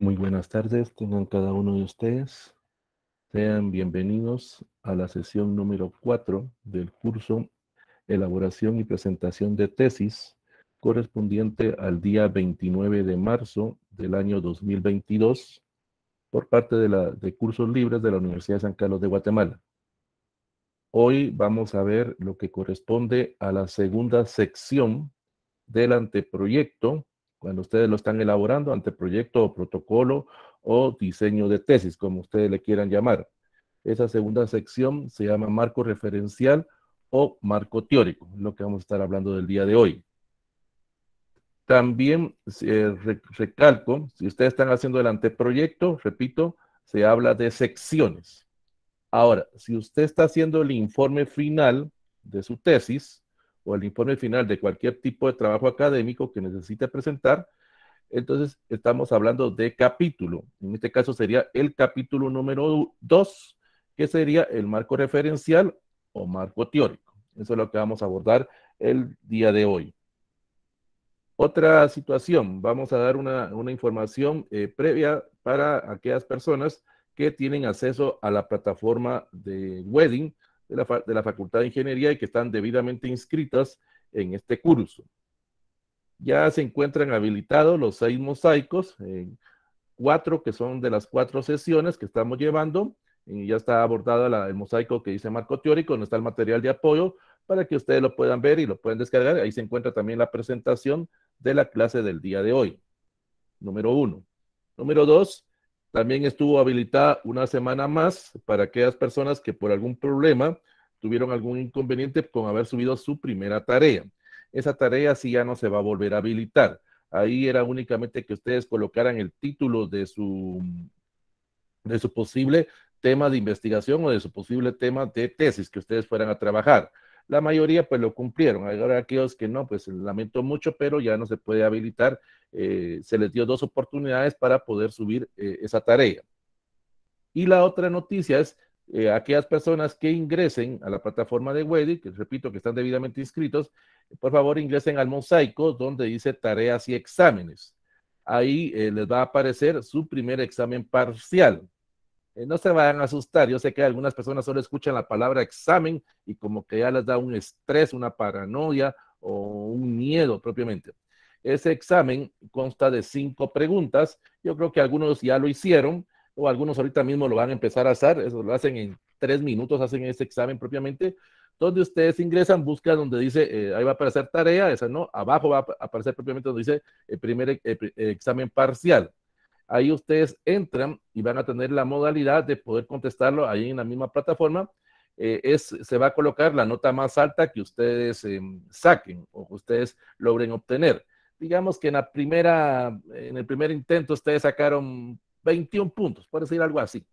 Muy buenas tardes, tengan cada uno de ustedes. Sean bienvenidos a la sesión número 4 del curso Elaboración y Presentación de Tesis correspondiente al día 29 de marzo del año 2022 por parte de, de cursos libres de la Universidad de San Carlos de Guatemala. Hoy vamos a ver lo que corresponde a la segunda sección del anteproyecto cuando ustedes lo están elaborando anteproyecto o protocolo o diseño de tesis, como ustedes le quieran llamar. Esa segunda sección se llama marco referencial o marco teórico, lo que vamos a estar hablando del día de hoy. También eh, recalco, si ustedes están haciendo el anteproyecto, repito, se habla de secciones. Ahora, si usted está haciendo el informe final de su tesis, o el informe final de cualquier tipo de trabajo académico que necesite presentar, entonces estamos hablando de capítulo. En este caso sería el capítulo número 2, que sería el marco referencial o marco teórico. Eso es lo que vamos a abordar el día de hoy. Otra situación, vamos a dar una, información eh, previa para aquellas personas que tienen acceso a la plataforma de Wedding de la, Facultad de Ingeniería y que están debidamente inscritas en este curso. Ya se encuentran habilitados los seis mosaicos, cuatro que son de las cuatro sesiones que estamos llevando, y ya está abordado el mosaico que dice marco teórico, donde está el material de apoyo, para que ustedes lo puedan ver y lo puedan descargar. Ahí se encuentra también la presentación de la clase del día de hoy. Número uno. Número dos, también estuvo habilitada una semana más para aquellas personas que por algún problema tuvieron algún inconveniente con haber subido su primera tarea. Esa tarea sí ya no se va a volver a habilitar. Ahí era únicamente que ustedes colocaran el título de su, de su posible tema de investigación o de su posible tema de tesis que ustedes fueran a trabajar la mayoría pues lo cumplieron. Ahora aquellos que no, pues lamento mucho, pero ya no se puede habilitar. Eh, se les dio dos oportunidades para poder subir eh, esa tarea. Y la otra noticia es eh, aquellas personas que ingresen a la plataforma de Wedi, que repito que están debidamente inscritos, por favor ingresen al mosaico donde dice tareas y exámenes. Ahí les va a aparecer su primer examen parcial. Eh, no se van a asustar. Yo sé que algunas personas solo escuchan la palabra examen y como que ya les da un estrés, una paranoia o un miedo propiamente. Ese examen consta de cinco preguntas. Yo creo que algunos ya lo hicieron o algunos ahorita mismo lo van a empezar a hacer. Eso lo hacen en tres minutos, hacen ese examen propiamente. Donde ustedes ingresan, buscan donde dice, eh, ahí va a aparecer tarea, eso no, abajo va a aparecer propiamente donde dice el eh, primer examen parcial. Ahí ustedes entran y van a tener la modalidad de poder contestarlo ahí en la misma plataforma. Eh, es, se va a colocar la nota más alta que ustedes em, saquen o que ustedes logren obtener. Digamos que en, la primera, en el primer intento ustedes sacaron 21 puntos, puede ser algo así.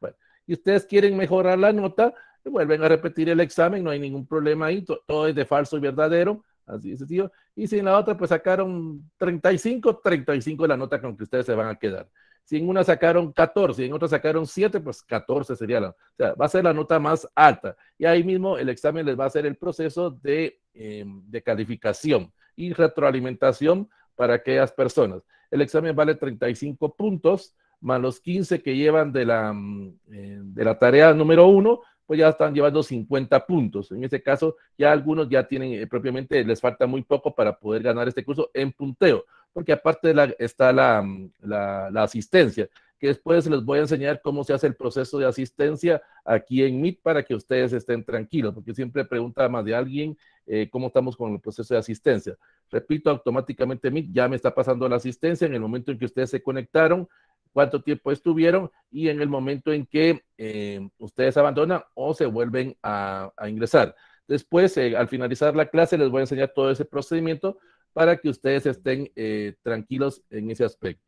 Bueno, y ustedes quieren mejorar la nota, vuelven a repetir el examen, no hay ningún problema ahí, todo es de falso y verdadero. Así es, tío. Y si en la otra, pues sacaron 35, 35 la nota con que ustedes se van a quedar. Si en una sacaron 14 y en otra sacaron 7, pues 14 sería la. O sea, va a ser la nota más alta. Y ahí mismo el examen les va a hacer el proceso de, em, calificación y retroalimentación para aquellas personas. El examen vale 35 puntos más los 15 que llevan de la, em, de la tarea número 1 pues ya están llevando 50 puntos. En este caso, ya algunos ya tienen eh, propiamente, les falta muy poco para poder ganar este curso en punteo, porque aparte de la, está la, mm, asistencia que después les voy a enseñar cómo se hace el proceso de asistencia aquí en MIT para que ustedes estén tranquilos, porque siempre pregunta más de alguien eh, cómo estamos con el proceso de asistencia. Repito, automáticamente MIT ya me está pasando la asistencia en el momento en que ustedes se conectaron, cuánto tiempo estuvieron y en el momento en que eh, ustedes abandonan o se vuelven a, ingresar. Después, eh, al finalizar la clase, les voy a enseñar todo ese procedimiento para que ustedes estén eh, tranquilos en ese aspecto.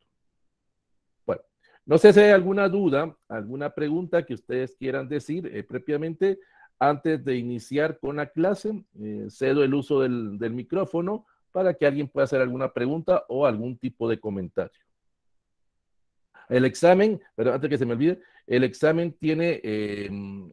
Bueno, no sé si hay alguna duda, alguna pregunta que ustedes quieran decir previamente, antes de iniciar con la clase. cedo el uso del micrófono para que alguien pueda hacer alguna pregunta o algún tipo de comentario. El examen, pero antes que se me olvide, el examen tiene em,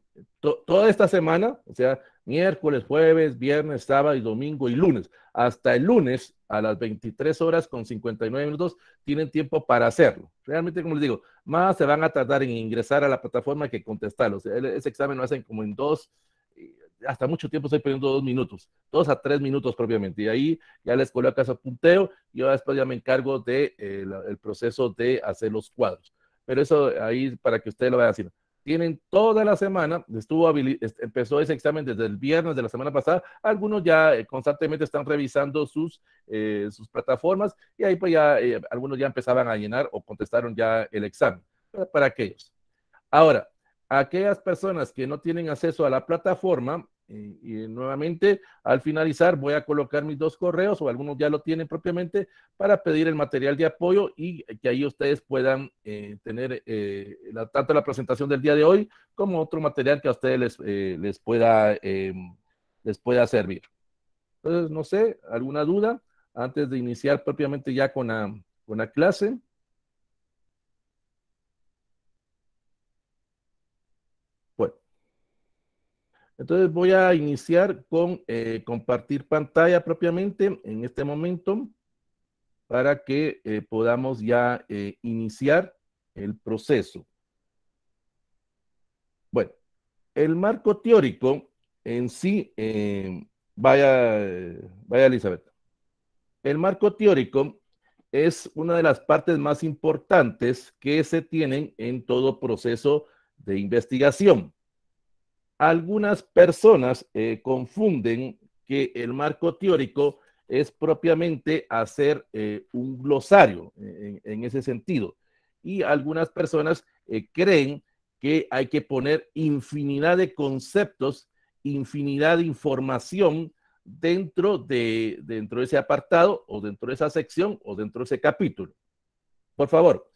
toda esta semana, o sea, miércoles, jueves, viernes, sábado y domingo y lunes. Hasta el lunes a las 23 horas con 59 minutos tienen tiempo para hacerlo. Realmente, como les digo, más se van a tratar en ingresar a la plataforma que contestarlo. ese examen lo hacen como en dos, hasta mucho tiempo estoy perdiendo dos minutos, dos a tres minutos propiamente. Y ahí ya les coloqué a punteo y ahora después ya me encargo del de, eh, el proceso de hacer los cuadros. Pero eso ahí para que ustedes lo vayan haciendo. Tienen toda la semana, estuvo empezó ese examen desde el viernes de la semana pasada. Algunos ya eh, constantemente están revisando sus, eh, sus plataformas y ahí pues ya algunos ya empezaban a llenar o contestaron ya el examen. para aquellos. Ahora, aquellas personas que no tienen acceso a la plataforma, y nuevamente al finalizar voy a colocar mis dos correos o algunos ya lo tienen propiamente para pedir el material de apoyo y que ahí ustedes puedan eh, tener eh, tanto la presentación del día de hoy como otro material que a ustedes les, eh, pueda, em, les pueda servir. Entonces, no sé, ¿alguna duda antes de iniciar propiamente ya con la, con la clase? Entonces voy a iniciar con eh, compartir pantalla propiamente en este momento para que eh, podamos ya eh, iniciar el proceso. Bueno, el marco teórico en sí, em, vaya, vaya Elizabeth, el marco teórico es una de las partes más importantes que se tienen en todo proceso de investigación. Algunas personas eh, confunden que el marco teórico es propiamente hacer eh, un glosario eh, en, ese sentido. Y algunas personas creen que hay que poner infinidad de conceptos, infinidad de información dentro de, dentro de ese apartado o dentro de esa sección o dentro de ese capítulo. Por favor,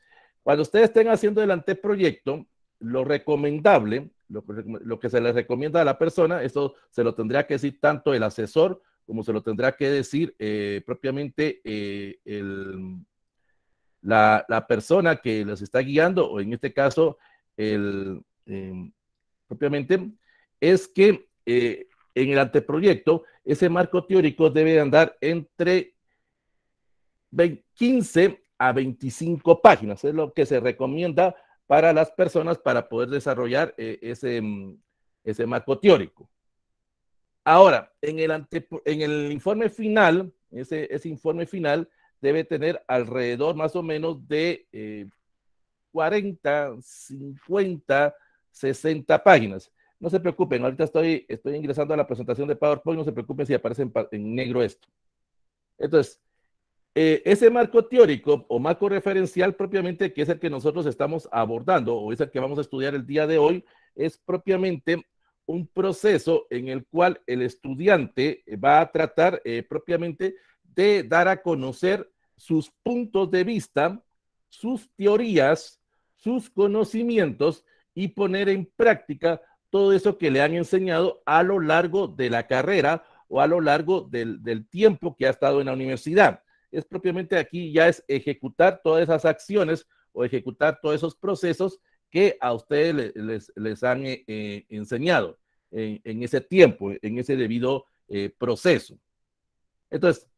cuando ustedes estén haciendo el anteproyecto, lo recomendable lo, que se le recomienda a la persona, eso se lo tendría que decir tanto el asesor como se lo tendría que decir eh, propiamente eh, la, persona que los está guiando, o en este caso, el, em, propiamente, es que eh, en el anteproyecto, ese marco teórico debe andar entre 15 a 25 páginas, es lo que se recomienda para las personas para poder desarrollar eh, ese, mm, ese marco teórico. Ahora, en el, en el informe final, ese, informe final debe tener alrededor más o menos de 40, 50, 60 páginas. No se preocupen, ahorita estoy, estoy ingresando a la presentación de PowerPoint, no se preocupen si aparece en, en negro esto. Entonces, eh, ese marco teórico o marco referencial propiamente, que es el que nosotros estamos abordando o es el que vamos a estudiar el día de hoy, es propiamente un proceso en el cual el estudiante va a tratar eh, propiamente de dar a conocer sus puntos de vista, sus teorías, sus conocimientos y poner en práctica todo eso que le han enseñado a lo largo de la carrera o a lo largo del tiempo que ha estado en la universidad es propiamente aquí ya es ejecutar todas esas acciones o ejecutar todos esos procesos que a ustedes les, han eh, eh, enseñado en, ese tiempo, en ese debido eh, proceso. Entonces,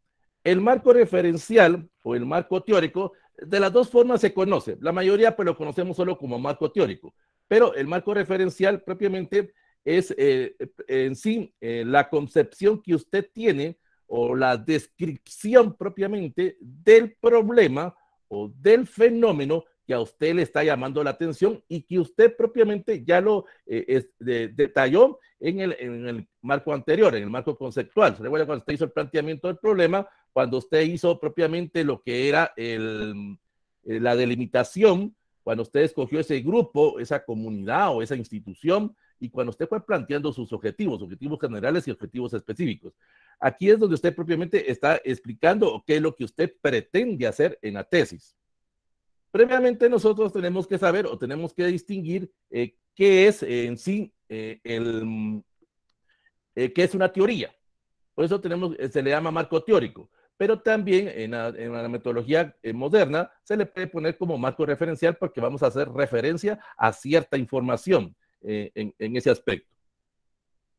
el marco referencial o el marco teórico, de las dos formas se conoce. La mayoría pues lo conocemos solo como marco teórico, pero el marco referencial propiamente es en sí la concepción que usted tiene o la descripción propiamente del problema o del fenómeno que a usted le está llamando la atención y que usted propiamente ya lo eh, detalló en el, en el, marco anterior, en el marco conceptual. Se recuerda cuando usted hizo el planteamiento del problema, cuando usted hizo propiamente lo que era el, eh, la delimitación, cuando usted escogió ese grupo, esa comunidad o esa institución, y cuando usted fue planteando sus objetivos, objetivos generales y objetivos específicos. Aquí es donde usted propiamente está explicando qué es lo que usted pretende hacer en la tesis. Previamente nosotros tenemos que saber o tenemos que distinguir eh, qué es en sí eh, el, mm, eh, qué es una teoría. Por eso tenemos, se le llama marco teórico, pero también en la, metodología moderna se le puede poner como marco referencial porque vamos a hacer referencia a cierta información en ese aspecto.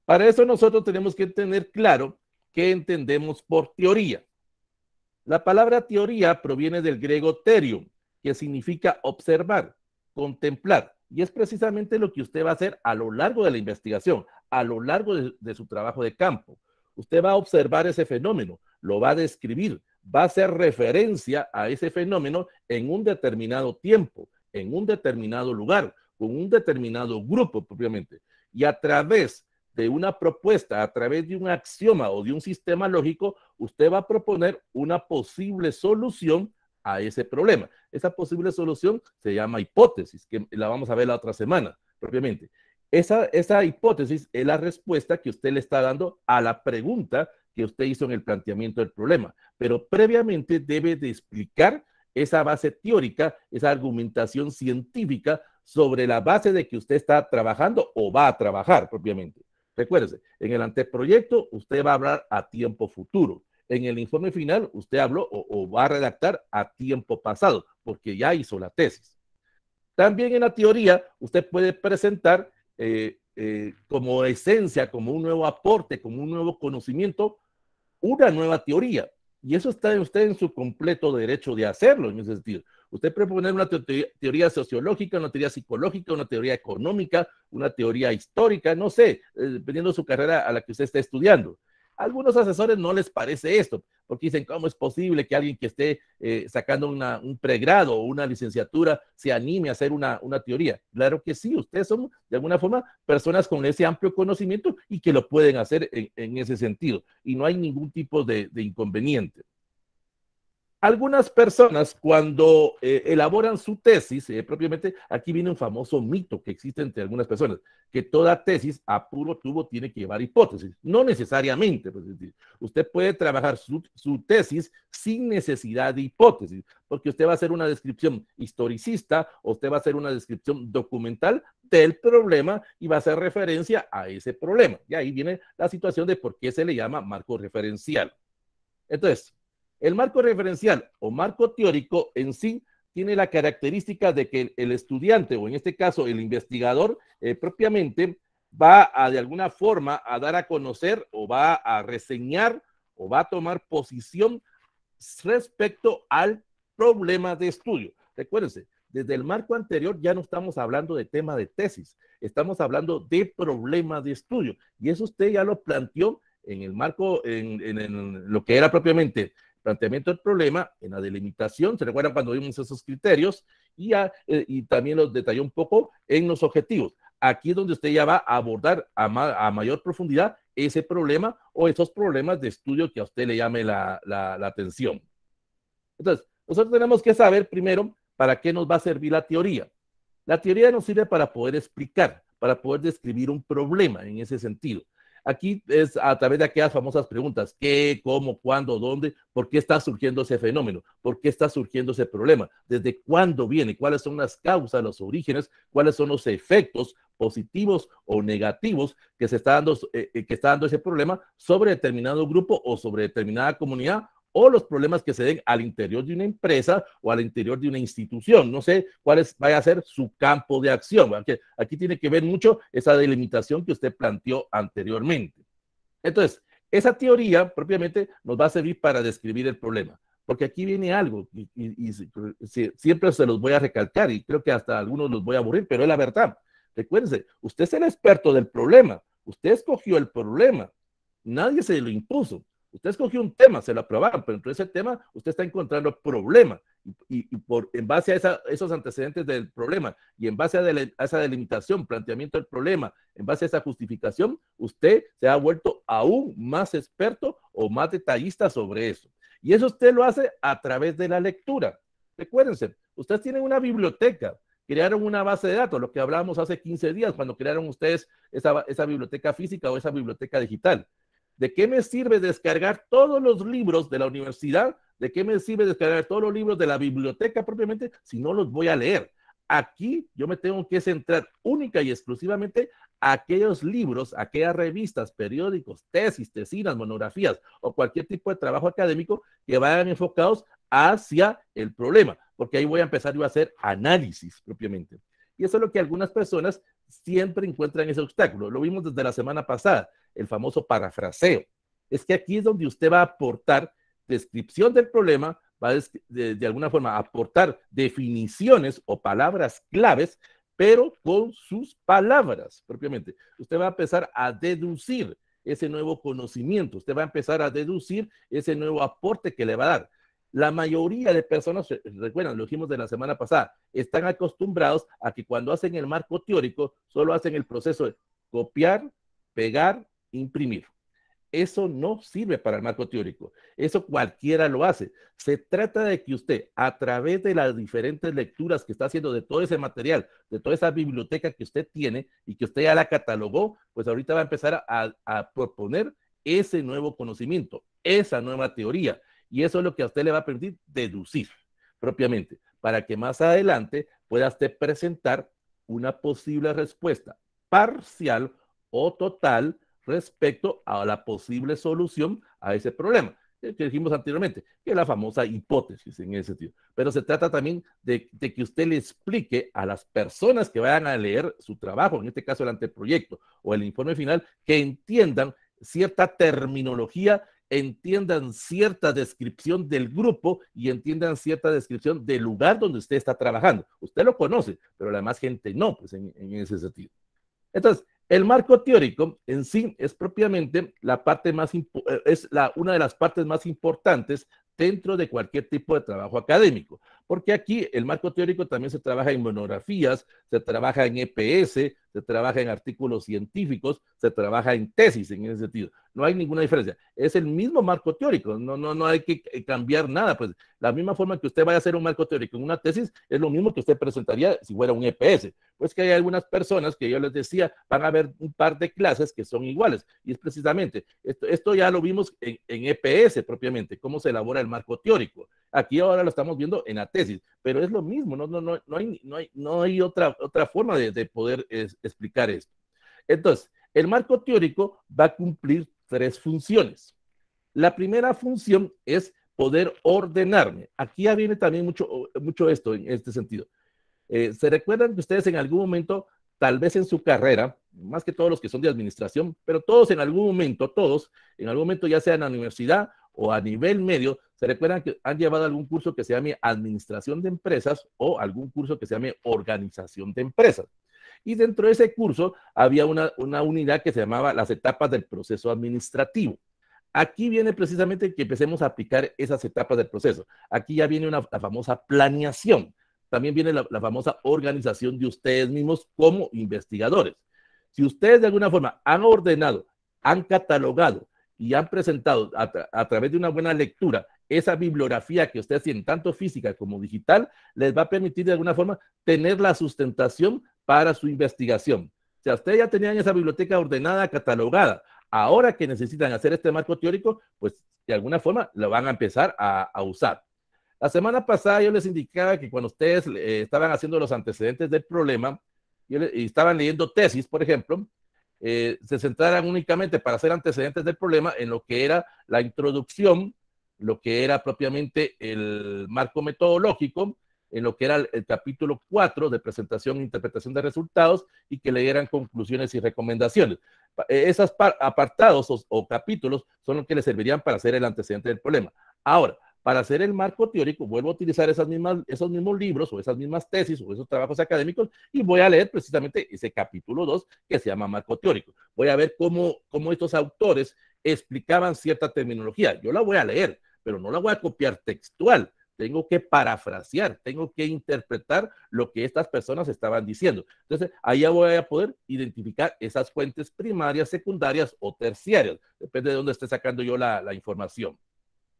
Para eso nosotros tenemos que tener claro ¿Qué entendemos por teoría? La palabra teoría proviene del griego terium, que significa observar, contemplar, y es precisamente lo que usted va a hacer a lo largo de la investigación, a lo largo de, su trabajo de campo. Usted va a observar ese fenómeno, lo va a describir, va a hacer referencia a ese fenómeno en un determinado tiempo, en un determinado lugar, con un determinado grupo propiamente. Y a través de una propuesta a través de un axioma o de un sistema lógico, usted va a proponer una posible solución a ese problema. Esa posible solución se llama hipótesis, que la vamos a ver la otra semana, propiamente. Esa, esa hipótesis es la respuesta que usted le está dando a la pregunta que usted hizo en el planteamiento del problema, pero previamente debe de explicar esa base teórica, esa argumentación científica sobre la base de que usted está trabajando o va a trabajar propiamente. Recuérdese, en el anteproyecto usted va a hablar a tiempo futuro. En el informe final usted habló o, va a redactar a tiempo pasado, porque ya hizo la tesis. También en la teoría usted puede presentar eh, eh, como esencia, como un nuevo aporte, como un nuevo conocimiento, una nueva teoría, y eso está usted en su completo derecho de hacerlo, en ese sentido. Usted puede poner una teoría sociológica, una teoría psicológica, una teoría económica, una teoría histórica, no sé, eh, dependiendo de su carrera a la que usted está estudiando algunos asesores no les parece esto, porque dicen, ¿cómo es posible que alguien que esté eh, sacando un pregrado o una licenciatura se anime a hacer una, teoría? Claro que sí, ustedes son de alguna forma personas con ese amplio conocimiento y que lo pueden hacer en, ese sentido, y no hay ningún tipo de inconveniente. Algunas personas cuando eh, elaboran su tesis, eh, propiamente, aquí viene un famoso mito que existe entre algunas personas, que toda tesis a puro tubo tiene que llevar hipótesis. No necesariamente, pues, usted puede trabajar su, tesis sin necesidad de hipótesis, porque usted va a hacer una descripción historicista, usted va a hacer una descripción documental del problema y va a hacer referencia a ese problema. Y ahí viene la situación de por qué se le llama marco referencial. Entonces, el marco referencial o marco teórico en sí tiene la característica de que el estudiante o en este caso el investigador eh, propiamente va a de alguna forma a dar a conocer o va a reseñar o va a tomar posición respecto al problema de estudio. Recuérdense, desde el marco anterior ya no estamos hablando de tema de tesis, estamos hablando de problema de estudio. Y eso usted ya lo planteó en el marco, en lo que era propiamente planteamiento del problema, en la delimitación, se recuerdan cuando vimos esos criterios, eh, y, también los detalló un poco en los objetivos. Aquí es donde usted ya va a abordar a, mayor profundidad ese problema o esos problemas de estudio que a usted le llame la, la atención. Entonces, nosotros tenemos que saber primero para qué nos va a servir la teoría. La teoría nos sirve para poder explicar, para poder describir un problema en ese sentido. Aquí es a través de aquellas famosas preguntas, ¿qué, cómo, cuándo, dónde? ¿Por qué está surgiendo ese fenómeno? ¿Por qué está surgiendo ese problema? ¿Desde cuándo viene? ¿Cuáles son las causas, los orígenes? ¿Cuáles son los efectos positivos o negativos que se está dando, eh, eh, está dando ese problema sobre determinado grupo o sobre determinada comunidad o los problemas que se den al interior de una empresa o al interior de una institución. No sé cuál vaya a ser su campo de acción. aquí tiene que ver mucho esa delimitación que usted planteó anteriormente. Entonces, esa teoría propiamente nos va a servir para describir el problema. Porque aquí viene algo, y, y siempre se los voy a recalcar, y creo que hasta algunos los voy a aburrir, pero es la verdad. Recuérdense, usted es el experto del problema, usted escogió el problema, nadie se lo impuso. Usted escogió un tema, se lo aprobaron, pero en ese tema usted está encontrando el problema. Y, por, en base a esos antecedentes del problema y en base a, esa delimitación, planteamiento del problema, en base a esa justificación, usted se ha vuelto aún más experto o más detallista sobre eso. Y eso usted lo hace a través de la lectura. Recuérdense, ustedes tienen una biblioteca, crearon una base de datos, lo que hablábamos hace 15 días cuando crearon ustedes esa biblioteca física o esa biblioteca digital ¿De qué me sirve descargar todos los libros de la universidad? ¿De qué me sirve descargar todos los libros de la biblioteca propiamente si no los voy a leer? Aquí yo me tengo que centrar única y exclusivamente a aquellos libros, aquellas revistas, periódicos, tesis, tesinas, monografías o cualquier tipo de trabajo académico que vayan enfocados hacia el problema, porque ahí voy a empezar yo a hacer análisis propiamente. Y eso es lo que algunas personas siempre encuentran ese obstáculo. Lo vimos desde la semana pasada, el famoso parafraseo. Es que aquí es donde usted va a aportar descripción del problema, va a de, alguna forma aportar definiciones o palabras claves, pero con sus palabras propiamente. Usted va a empezar a deducir ese nuevo conocimiento, usted va a empezar a deducir ese nuevo aporte que le va a dar. La mayoría de personas, eh, recuerdan, lo dijimos de la semana pasada, están acostumbrados a que cuando hacen el marco teórico, solo hacen el proceso de copiar, pegar, imprimir. Eso no sirve para el marco teórico. Eso cualquiera lo hace. Se trata de que usted, a través de las diferentes lecturas que está haciendo de todo ese material, de toda esa biblioteca que usted tiene y que usted ya la catalogó, pues ahorita va a empezar a, a proponer ese nuevo conocimiento, esa nueva teoría. Y eso es lo que a usted le va a permitir deducir propiamente, para que más adelante pueda usted presentar una posible respuesta parcial o total respecto a la posible solución a ese problema que dijimos anteriormente, que es la famosa hipótesis en ese sentido. Pero se trata también de, que usted le explique a las personas que vayan a leer su trabajo, en este caso el anteproyecto o el informe final, que entiendan cierta terminología, entiendan cierta descripción del grupo y entiendan cierta descripción del lugar donde usted está trabajando. Usted lo conoce, pero la más gente no, pues en, en ese sentido. Entonces, el marco teórico en sí es propiamente la parte más eh, es la, una de las partes más importantes dentro de cualquier tipo de trabajo académico, porque aquí el marco teórico también se trabaja en monografías, se trabaja en EPS, se trabaja en artículos científicos, se trabaja en tesis en ese sentido. No hay ninguna diferencia. Es el mismo marco teórico, no, no, no hay que eh, cambiar nada. Pues la misma forma que usted vaya a hacer un marco teórico en una tesis es lo mismo que usted presentaría si fuera un EPS. Pues que hay algunas personas que yo les decía, van a ver un par de clases que son iguales. Y es precisamente, esto, esto ya lo vimos en, EPS e propiamente, cómo se elabora el marco teórico. Aquí ahora lo estamos viendo en la tesis, pero es lo mismo, no, no, no, no, hay, no, hay, no hay otra, otra forma de, poder explicar esto. Entonces, el marco teórico va a cumplir tres funciones. La primera función es poder ordenarme. Aquí ya viene también mucho, mucho esto en este sentido. Eh, ¿Se recuerdan que ustedes en algún momento, tal vez en su carrera, más que todos los que son de administración, pero todos en algún momento, todos, en algún momento ya sea en la universidad o a nivel medio, se recuerdan que han llevado algún curso que se llame Administración de Empresas o algún curso que se llame Organización de Empresas. Y dentro de ese curso había una, unidad que se llamaba las etapas del proceso administrativo. Aquí viene precisamente que empecemos a aplicar esas etapas del proceso. Aquí ya viene una, la famosa planeación. También viene la, famosa organización de ustedes mismos como investigadores. Si ustedes de alguna forma han ordenado, han catalogado y han presentado a, a, través de una buena lectura esa bibliografía que ustedes tienen, tanto física como digital, les va a permitir de alguna forma tener la sustentación para su investigación. O sea, ustedes ya tenían esa biblioteca ordenada, catalogada. Ahora que necesitan hacer este marco teórico, pues de alguna forma lo van a empezar a, usar. La semana pasada yo les indicaba que cuando ustedes eh, estaban haciendo los antecedentes del problema y estaban leyendo tesis, por ejemplo, eh, se centraran únicamente para hacer antecedentes del problema en lo que era la introducción, lo que era propiamente el marco metodológico, en lo que era el, capítulo 4 de presentación e interpretación de resultados y que le dieran conclusiones y recomendaciones. Eh, esos apartados o, capítulos son los que le servirían para hacer el antecedente del problema. Ahora, para hacer el marco teórico, vuelvo a utilizar esas mismas, esos mismos libros o esas mismas tesis o esos trabajos académicos y voy a leer precisamente ese capítulo 2 que se llama marco teórico. Voy a ver cómo, cómo estos autores explicaban cierta terminología. Yo la voy a leer, pero no la voy a copiar textual, tengo que parafrasear, tengo que interpretar lo que estas personas estaban diciendo. Entonces, ahí voy a poder identificar esas fuentes primarias, secundarias o terciarias, depende de dónde esté sacando yo la, información.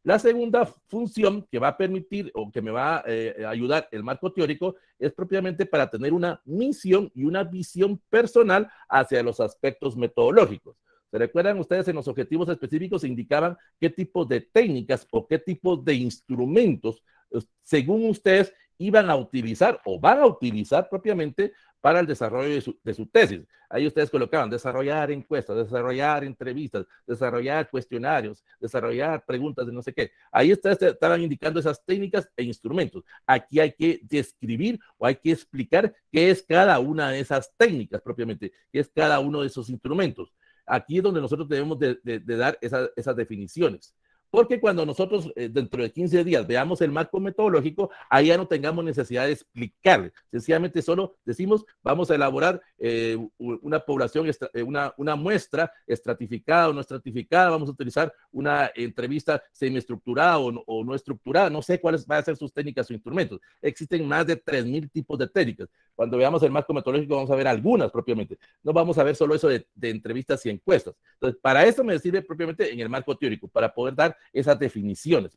La segunda función que va a permitir o que me va a eh, ayudar el marco teórico es propiamente para tener una misión y una visión personal hacia los aspectos metodológicos. ¿Se recuerdan ustedes en los objetivos específicos se indicaban qué tipo de técnicas o qué tipo de instrumentos, eh, según ustedes, iban a utilizar o van a utilizar propiamente para el desarrollo de su, de su, tesis. Ahí ustedes colocaban desarrollar encuestas, desarrollar entrevistas, desarrollar cuestionarios, desarrollar preguntas de no sé qué. Ahí ustedes estaban indicando esas técnicas e instrumentos. Aquí hay que describir o hay que explicar qué es cada una de esas técnicas propiamente, qué es cada uno de esos instrumentos. Aquí es donde nosotros debemos de, dar esas definiciones. Porque cuando nosotros eh, dentro de 15 días veamos el marco metodológico, ahí ya no tengamos necesidad de explicar. Sencillamente solo decimos, vamos a elaborar eh, una población, eh, una, una muestra estratificada o no estratificada, vamos a utilizar una entrevista semiestructurada o no, estructurada, no sé cuáles van a ser sus técnicas o instrumentos. Existen más de 3.000 tipos de técnicas. Cuando veamos el marco metodológico vamos a ver algunas propiamente. No vamos a ver solo eso de, de entrevistas y encuestas. Entonces, para eso me sirve propiamente en el marco teórico, para poder dar esas definiciones.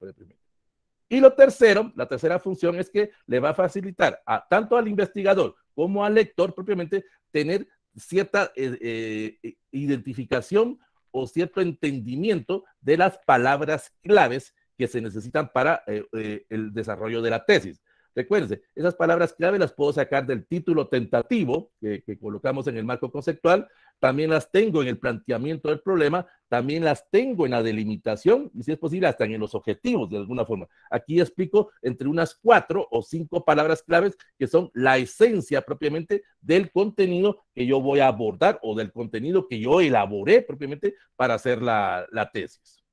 Y lo tercero, la tercera función es que le va a facilitar a, tanto al investigador como al lector propiamente tener cierta eh, eh, identificación o cierto entendimiento de las palabras claves que se necesitan para eh, el desarrollo de la tesis. Recuerde, esas palabras clave las puedo sacar del título tentativo que, colocamos en el marco conceptual, también las tengo en el planteamiento del problema, también las tengo en la delimitación y si es posible hasta en los objetivos de alguna forma. Aquí explico entre unas cuatro o cinco palabras claves que son la esencia propiamente del contenido que yo voy a abordar o del contenido que yo elaboré propiamente para hacer la tesis.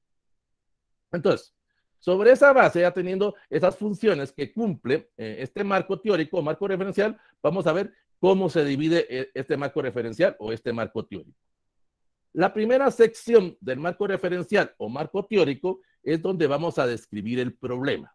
Entonces, sobre esa base, ya teniendo esas funciones que cumple eh, este marco teórico o marco referencial, vamos a ver cómo se divide eh, este marco referencial o este marco teórico. La primera sección del marco referencial o marco teórico es donde vamos a describir el problema.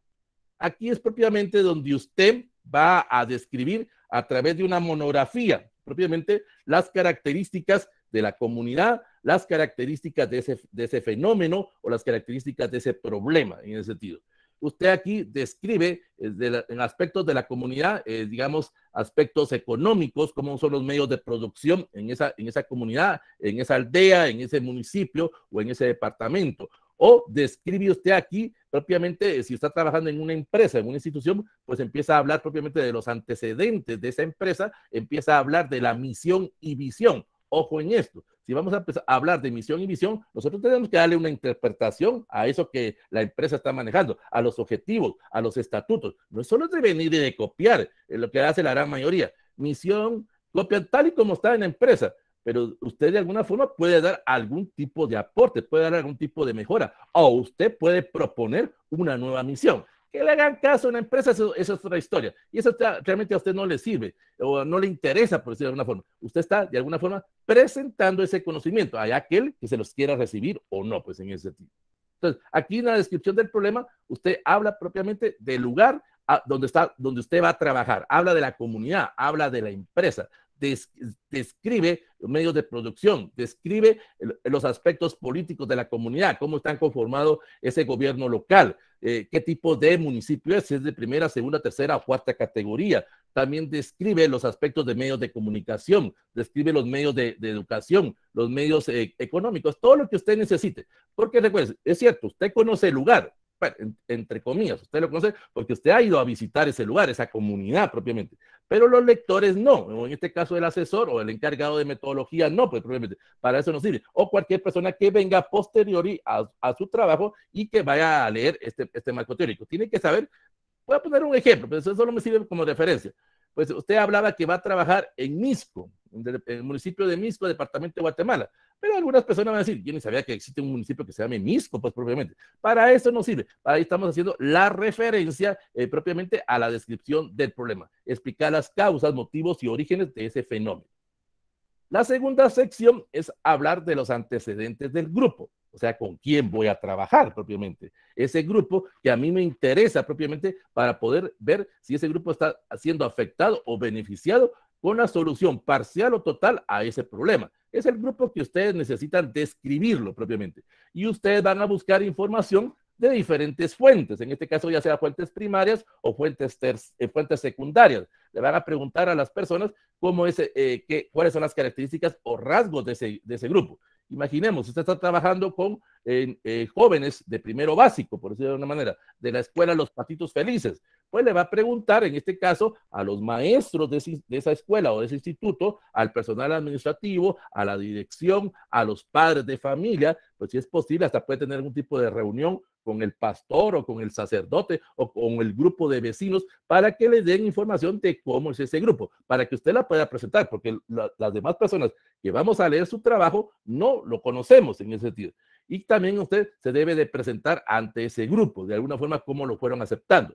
Aquí es propiamente donde usted va a describir a través de una monografía, propiamente las características de la comunidad, las características de ese, fenómeno o las características de ese problema en ese sentido usted aquí describe eh, en aspectos de la comunidad, eh, digamos, aspectos económicos, cómo son los medios de producción en esa, en esa comunidad, en esa aldea, en ese municipio o en ese departamento. O describe usted aquí propiamente, eh, si está trabajando en una empresa, en una institución, pues empieza a hablar propiamente de los antecedentes de esa empresa, empieza a hablar de la misión y visión. Ojo en esto, si vamos a, hablar de misión y visión, nosotros tenemos que darle una interpretación a eso que la empresa está manejando, a los objetivos, a los estatutos. No solo de venir y de copiar lo que hace la gran mayoría. Misión, copia tal y como está en la empresa, pero usted de alguna forma puede dar algún tipo de aporte, puede dar algún tipo de mejora, o usted puede proponer una nueva misión. Que le hagan caso a una empresa, eso, es otra historia. Y eso realmente a usted no le sirve o no le interesa, por decirlo de alguna forma. Usted está, de alguna forma, presentando ese conocimiento a aquel que se los quiera recibir o no, pues en ese sentido. Entonces, aquí en la descripción del problema, usted habla propiamente del lugar donde, está, donde usted va a trabajar, habla de la comunidad, habla de la empresa, describe los medios de producción, describe los aspectos políticos de la comunidad, cómo están conformado ese gobierno local, eh, qué tipo de municipio es, si es de primera, segunda, tercera o cuarta categoría. También describe los aspectos de medios de comunicación, describe los medios de, educación, los medios eh, económicos, todo lo que usted necesite. Porque recuerde, es cierto, usted conoce el lugar, bueno, entre comillas, usted lo conoce porque usted ha ido a visitar ese lugar, esa comunidad propiamente, pero los lectores no, en este caso el asesor o el encargado de metodología no, pues probablemente para eso no sirve, o cualquier persona que venga posteriori a, a su trabajo y que vaya a leer este, este marco teórico. Tiene que saber, voy a poner un ejemplo, pero pues, eso solo me sirve como referencia. Pues usted hablaba que va a trabajar en MISCO, el municipio de Misco, departamento de Guatemala. Pero algunas personas van a decir, yo ni sabía que existe un municipio que se llama Misco, pues propiamente. Para eso no sirve. ahí estamos haciendo la referencia eh, propiamente a la descripción del problema, explicar las causas, motivos y orígenes de ese fenómeno. La segunda sección es hablar de los antecedentes del grupo, o sea, con quién voy a trabajar propiamente. Ese grupo que a mí me interesa propiamente para poder ver si ese grupo está siendo afectado o beneficiado con una solución parcial o total a ese problema. Es el grupo que ustedes necesitan describirlo propiamente. Y ustedes van a buscar información de diferentes fuentes, en este caso ya sea fuentes primarias o fuentes, eh, fuentes secundarias. Le van a preguntar a las personas cómo es, eh, eh cuáles son las características o rasgos de ese, grupo. Imaginemos, usted está trabajando con eh, jóvenes de primero básico, por decirlo de una manera, de la escuela Los Patitos Felices pues le va a preguntar, en este caso, a los maestros de, esa escuela o de ese instituto, al personal administrativo, a la dirección, a los padres de familia, pues si es posible, hasta puede tener algún tipo de reunión con el pastor o con el sacerdote o con el grupo de vecinos para que le den información de cómo es ese grupo, para que usted la pueda presentar, porque las demás personas que vamos a leer su trabajo no lo conocemos en ese sentido. Y también usted se debe de presentar ante ese grupo, de alguna forma, cómo lo fueron aceptando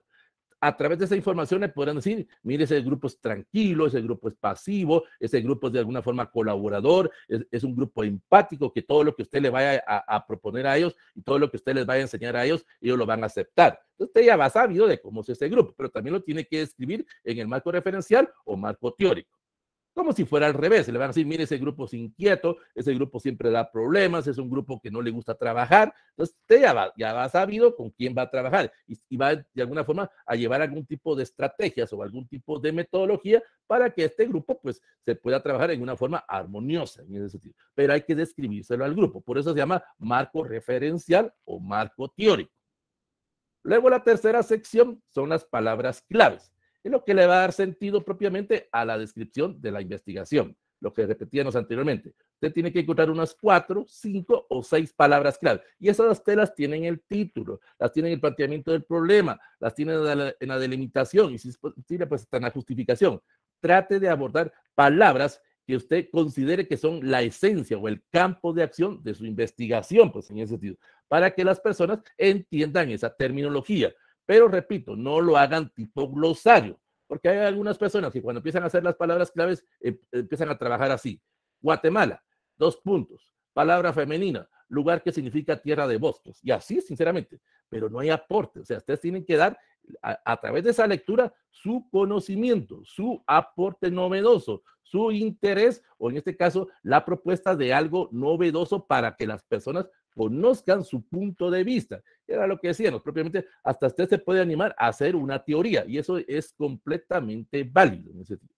a través de esa información le podrán decir, mire, ese grupo es tranquilo, ese grupo es pasivo, ese grupo es de alguna forma colaborador, es, un grupo empático, que todo lo que usted le vaya a, a, proponer a ellos y todo lo que usted les vaya a enseñar a ellos, ellos lo van a aceptar. Entonces, usted ya va sabido de cómo es ese grupo, pero también lo tiene que describir en el marco referencial o marco teórico como si fuera al revés. Le van a decir, mire, ese grupo es inquieto, ese grupo siempre da problemas, es un grupo que no le gusta trabajar. Entonces, usted ya va, ya sabido con quién va a trabajar y, va de alguna forma a llevar algún tipo de estrategias o algún tipo de metodología para que este grupo pues se pueda trabajar en una forma armoniosa en ese sentido. Pero hay que describírselo al grupo. Por eso se llama marco referencial o marco teórico. Luego la tercera sección son las palabras claves es lo que le va a dar sentido propiamente a la descripción de la investigación, lo que repetíamos anteriormente. Usted tiene que encontrar unas cuatro, cinco o seis palabras clave. Y esas telas tienen el título, las tienen el planteamiento del problema, las tienen en la delimitación y si es posible, pues está en la justificación. Trate de abordar palabras que usted considere que son la esencia o el campo de acción de su investigación, pues en ese sentido, para que las personas entiendan esa terminología. Pero repito, no lo hagan tipo glosario, porque hay algunas personas que cuando empiezan a hacer las palabras claves em, empiezan a trabajar así. Guatemala, dos puntos. Palabra femenina, lugar que significa tierra de bosques. Y así, sinceramente, pero no hay aporte. O sea, ustedes tienen que dar a, través de esa lectura su conocimiento, su aporte novedoso, su interés o en este caso la propuesta de algo novedoso para que las personas conozcan su punto de vista. Era lo que decíamos, propiamente hasta usted se puede animar a hacer una teoría y eso es completamente válido en sentido.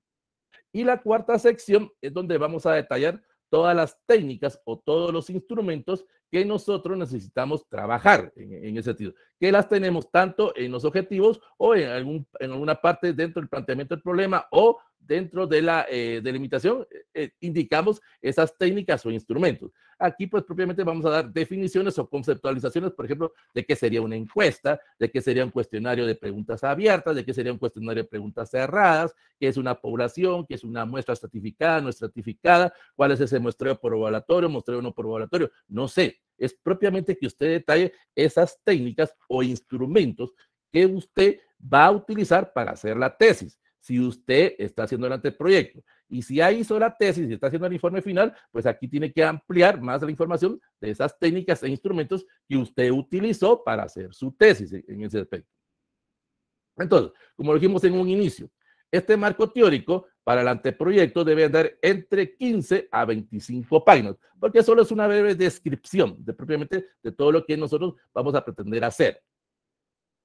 Y la cuarta sección es donde vamos a detallar todas las técnicas o todos los instrumentos que nosotros necesitamos trabajar en, ese sentido, que las tenemos tanto en los objetivos o en, algún, en alguna parte dentro del planteamiento del problema o dentro de la eh, delimitación eh, eh, indicamos esas técnicas o instrumentos. Aquí pues propiamente vamos a dar definiciones o conceptualizaciones, por ejemplo, de qué sería una encuesta, de qué sería un cuestionario de preguntas abiertas, de qué sería un cuestionario de preguntas cerradas, qué es una población, qué es una muestra estratificada, no estratificada, cuál es ese muestreo probatorio, muestreo no probatorio, no sé. Es propiamente que usted detalle esas técnicas o instrumentos que usted va a utilizar para hacer la tesis si usted está haciendo el anteproyecto. Y si ha hizo la tesis y está haciendo el informe final, pues aquí tiene que ampliar más la información de esas técnicas e instrumentos que usted utilizó para hacer su tesis en ese aspecto. Entonces, como lo dijimos en un inicio, este marco teórico para el anteproyecto debe andar entre 15 a 25 páginas, porque solo es una breve descripción de propiamente de todo lo que nosotros vamos a pretender hacer.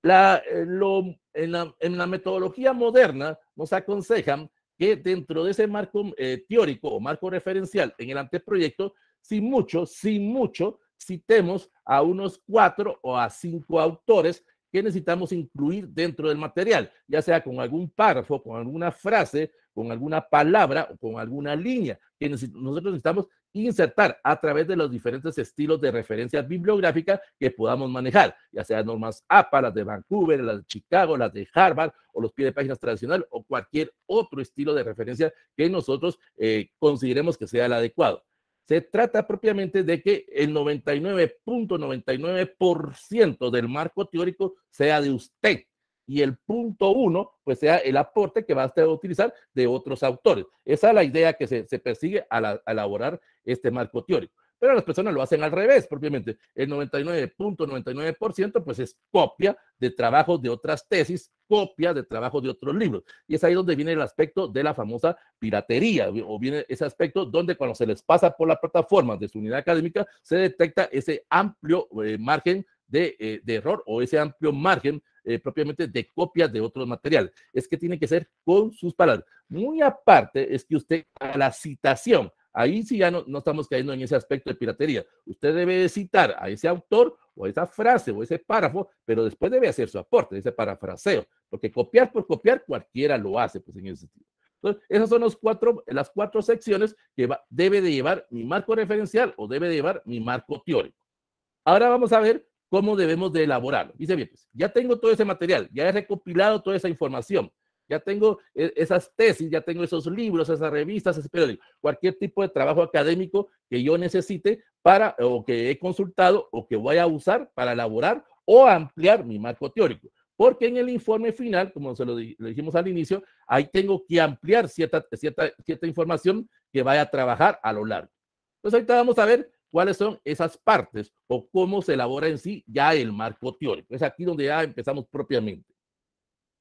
La, eh, lo, en, la, metodología moderna nos aconsejan que dentro de ese marco eh, teórico o marco referencial en el anteproyecto, sin mucho, sin mucho, citemos a unos cuatro o a cinco autores que necesitamos incluir dentro del material, ya sea con algún párrafo, con alguna frase, con alguna palabra o con alguna línea, que nosotros necesitamos insertar a través de los diferentes estilos de referencia bibliográfica que podamos manejar, ya sea normas APA, las de Vancouver, las de Chicago, las de Harvard o los pie de páginas tradicional o cualquier otro estilo de referencia que nosotros eh, consideremos que sea el adecuado. Se trata propiamente de que el 99.99% del marco teórico sea de usted y el punto uno, pues sea el aporte que vas a utilizar de otros autores. Esa es la idea que se, se persigue al elaborar este marco teórico. Pero las personas lo hacen al revés, propiamente. El 99.99% pues es copia de trabajos de otras tesis, copia de trabajos de otros libros. Y es ahí donde viene el aspecto de la famosa piratería, o viene ese aspecto donde cuando se les pasa por la plataforma de su unidad académica, se detecta ese amplio eh, margen de, eh, de error o ese amplio margen eh, propiamente de copias de otro material, es que tiene que ser con sus palabras. Muy aparte es que usted a la citación, ahí sí ya no, no estamos cayendo en ese aspecto de piratería, usted debe citar a ese autor o esa frase o ese párrafo, pero después debe hacer su aporte, ese parafraseo, porque copiar por copiar cualquiera lo hace, pues en ese sentido. Entonces, esas son los cuatro, las cuatro secciones que debe de llevar mi marco referencial o debe de llevar mi marco teórico. Ahora vamos a ver cómo debemos de elaborarlo. Dice bien, pues, ya tengo todo ese material, ya he recopilado toda esa información, ya tengo e, esas tesis, ya tengo esos libros, esas revistas, ese periódico, cualquier tipo de trabajo académico que yo necesite para, o que he consultado o que voy a usar para elaborar o ampliar mi marco teórico. Porque en el informe final, como se lo, dijimos al inicio, ahí tengo que ampliar cierta, cierta, cierta información que vaya a trabajar a lo largo. Entonces ahorita vamos a ver cuáles son esas partes o cómo se elabora en sí ya el marco teórico. Es aquí donde ya empezamos propiamente.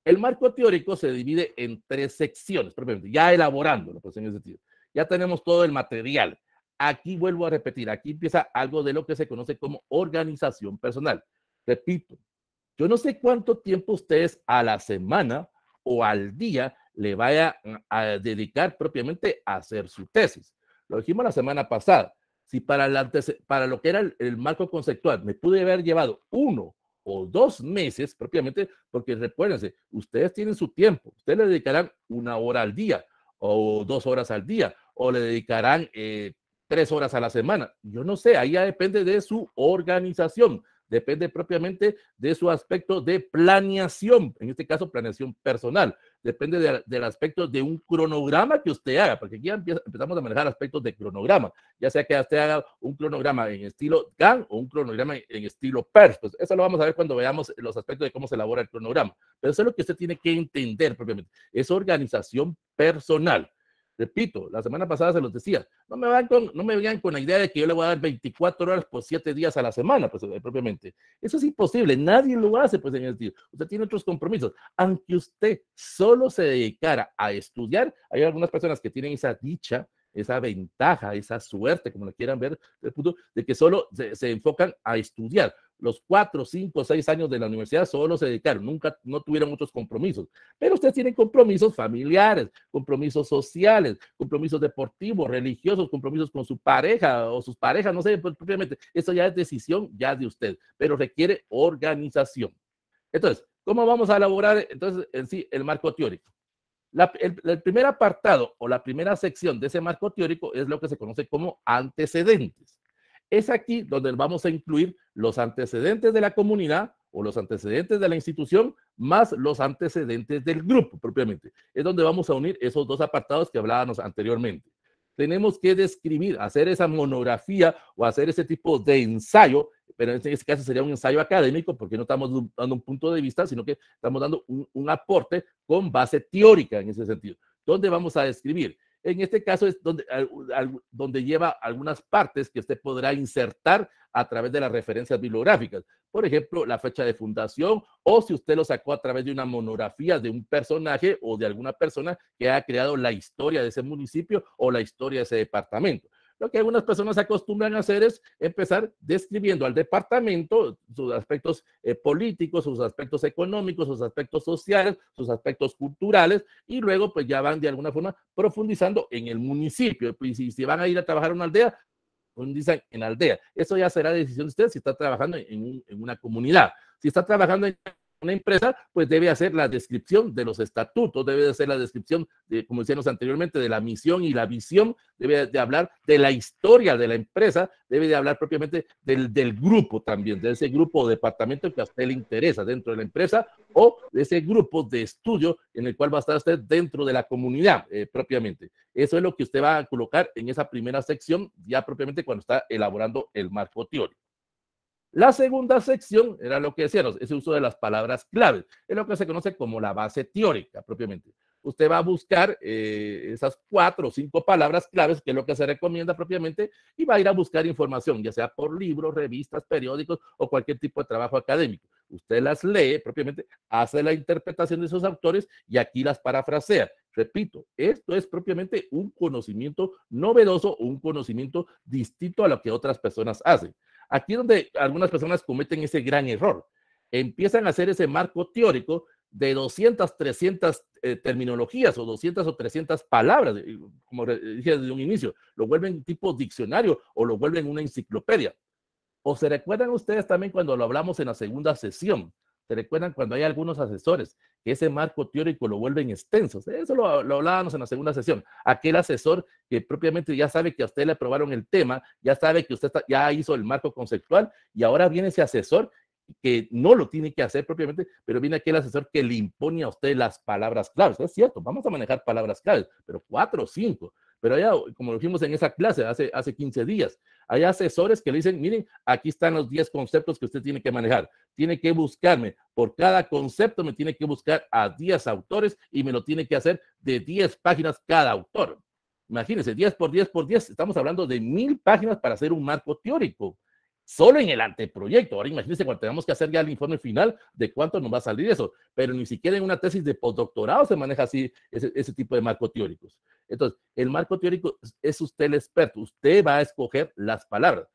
El marco teórico se divide en tres secciones, ya elaborándolo, pues en ese sentido. Ya tenemos todo el material. Aquí vuelvo a repetir, aquí empieza algo de lo que se conoce como organización personal. Repito, yo no sé cuánto tiempo ustedes a la semana o al día le vaya a dedicar propiamente a hacer su tesis. Lo dijimos la semana pasada si para, lo que era el, marco conceptual me pude haber llevado uno o dos meses propiamente, porque recuérdense, ustedes tienen su tiempo, ustedes le dedicarán una hora al día o dos horas al día o le dedicarán eh, tres horas a la semana. Yo no sé, ahí ya depende de su organización, depende propiamente de su aspecto de planeación, en este caso planeación personal depende del aspecto de un cronograma que usted haga, porque aquí empieza, empezamos a manejar aspectos de cronograma, ya sea que usted haga un cronograma en estilo GAN o un cronograma en, estilo PERS. Pues, eso lo vamos a ver cuando veamos los aspectos de cómo se elabora el cronograma. Pero eso es lo que usted tiene que entender, propiamente, es organización personal. Repito, la semana pasada se los decía, no me, van con, no me con la idea de que yo le voy a dar 24 horas por 7 días a la semana, pues, eh, propiamente. Eso es imposible, nadie lo hace, pues, señor Usted tiene otros compromisos. Aunque usted solo se dedicara a estudiar, hay algunas personas que tienen esa dicha, esa ventaja, esa suerte, como la quieran ver, de que solo se enfocan a estudiar los cuatro, cinco, seis años de la universidad solo se dedicaron, nunca, no tuvieron muchos compromisos. Pero ustedes tienen compromisos familiares, compromisos sociales, compromisos deportivos, religiosos, compromisos con su pareja o sus parejas, no sé, pues, propiamente. Eso ya es decisión ya de usted, pero requiere organización. Entonces, ¿cómo vamos a elaborar entonces en sí el marco teórico? el primer apartado o la primera sección de ese marco teórico es lo que se conoce como antecedentes. Es aquí donde vamos a incluir los antecedentes de la comunidad o los antecedentes de la institución más los antecedentes del grupo propiamente. Es donde vamos a unir esos dos apartados que hablábamos anteriormente. Tenemos que describir, hacer esa monografía o hacer ese tipo de ensayo, pero en este caso sería un ensayo académico porque no estamos dando un punto de vista, sino que estamos dando un, un aporte con base teórica en ese sentido. ¿Dónde vamos a describir en este caso es donde, lleva algunas partes que usted podrá insertar a través de las referencias bibliográficas. Por ejemplo, la fecha de fundación o si usted lo sacó a través de una monografía de un personaje o de alguna persona que ha creado la historia de ese municipio o la historia de ese departamento. Lo que algunas personas acostumbran a hacer es empezar describiendo al departamento sus aspectos eh, políticos, sus aspectos económicos, sus aspectos sociales, sus aspectos culturales, y luego pues ya van de alguna forma profundizando en el municipio. si, van a ir a trabajar a una aldea, profundizan en aldea. Eso ya será decisión de ustedes si está trabajando en, en una comunidad. Si está trabajando en una empresa, pues debe hacer la descripción de los estatutos, debe hacer la descripción, de, como decíamos anteriormente, de la misión y la visión, debe de hablar de la historia de la empresa, debe de hablar propiamente del, del grupo también, de ese grupo o departamento que a usted le interesa dentro de la empresa o de ese grupo de estudio en el cual va a estar usted dentro de la comunidad eh, propiamente. Eso es lo que usted va a colocar en esa primera sección ya propiamente cuando está elaborando el marco teórico. La segunda sección era lo que decíamos, ese uso de las palabras claves, es lo que se conoce como la base teórica propiamente. Usted va a buscar eh, esas cuatro o cinco palabras claves, que es lo que se recomienda propiamente, y va a ir a buscar información, ya sea por libros, revistas, periódicos o cualquier tipo de trabajo académico. Usted las lee propiamente, hace la interpretación de esos autores y aquí las parafrasea. Repito, esto es propiamente un conocimiento novedoso, un conocimiento distinto a lo que otras personas hacen. Aquí es donde algunas personas cometen ese gran error. Empiezan a hacer ese marco teórico de 200, 300 eh, terminologías o 200 o 300 palabras, eh, como dije desde un inicio, lo vuelven tipo diccionario o lo vuelven una enciclopedia. ¿O se recuerdan ustedes también cuando lo hablamos en la segunda sesión? ¿Se recuerdan cuando hay algunos asesores que ese marco teórico lo vuelven extenso? Eso lo, hablábamos en la segunda sesión. Aquel asesor que propiamente ya sabe que a usted le aprobaron el tema, ya sabe que usted ya hizo el marco conceptual y ahora viene ese asesor que no lo tiene que hacer propiamente, pero viene aquel asesor que le impone a usted las palabras claves. Es cierto, vamos a manejar palabras claves, pero cuatro o cinco. Pero allá, como lo dijimos en esa clase hace, hace 15 días, hay asesores que le dicen, miren, aquí están los 10 conceptos que usted tiene que manejar. Tiene que buscarme, por cada concepto me tiene que buscar a 10 autores y me lo tiene que hacer de 10 páginas cada autor. Imagínense, 10 por 10 por 10, estamos hablando de mil páginas para hacer un marco teórico solo en el anteproyecto. Ahora imagínense cuando tenemos que hacer ya el informe final de cuánto nos va a salir eso, pero ni siquiera en una tesis de postdoctorado se maneja así ese, tipo de marco teóricos. Entonces, el marco teórico es usted el experto, usted va a escoger las palabras.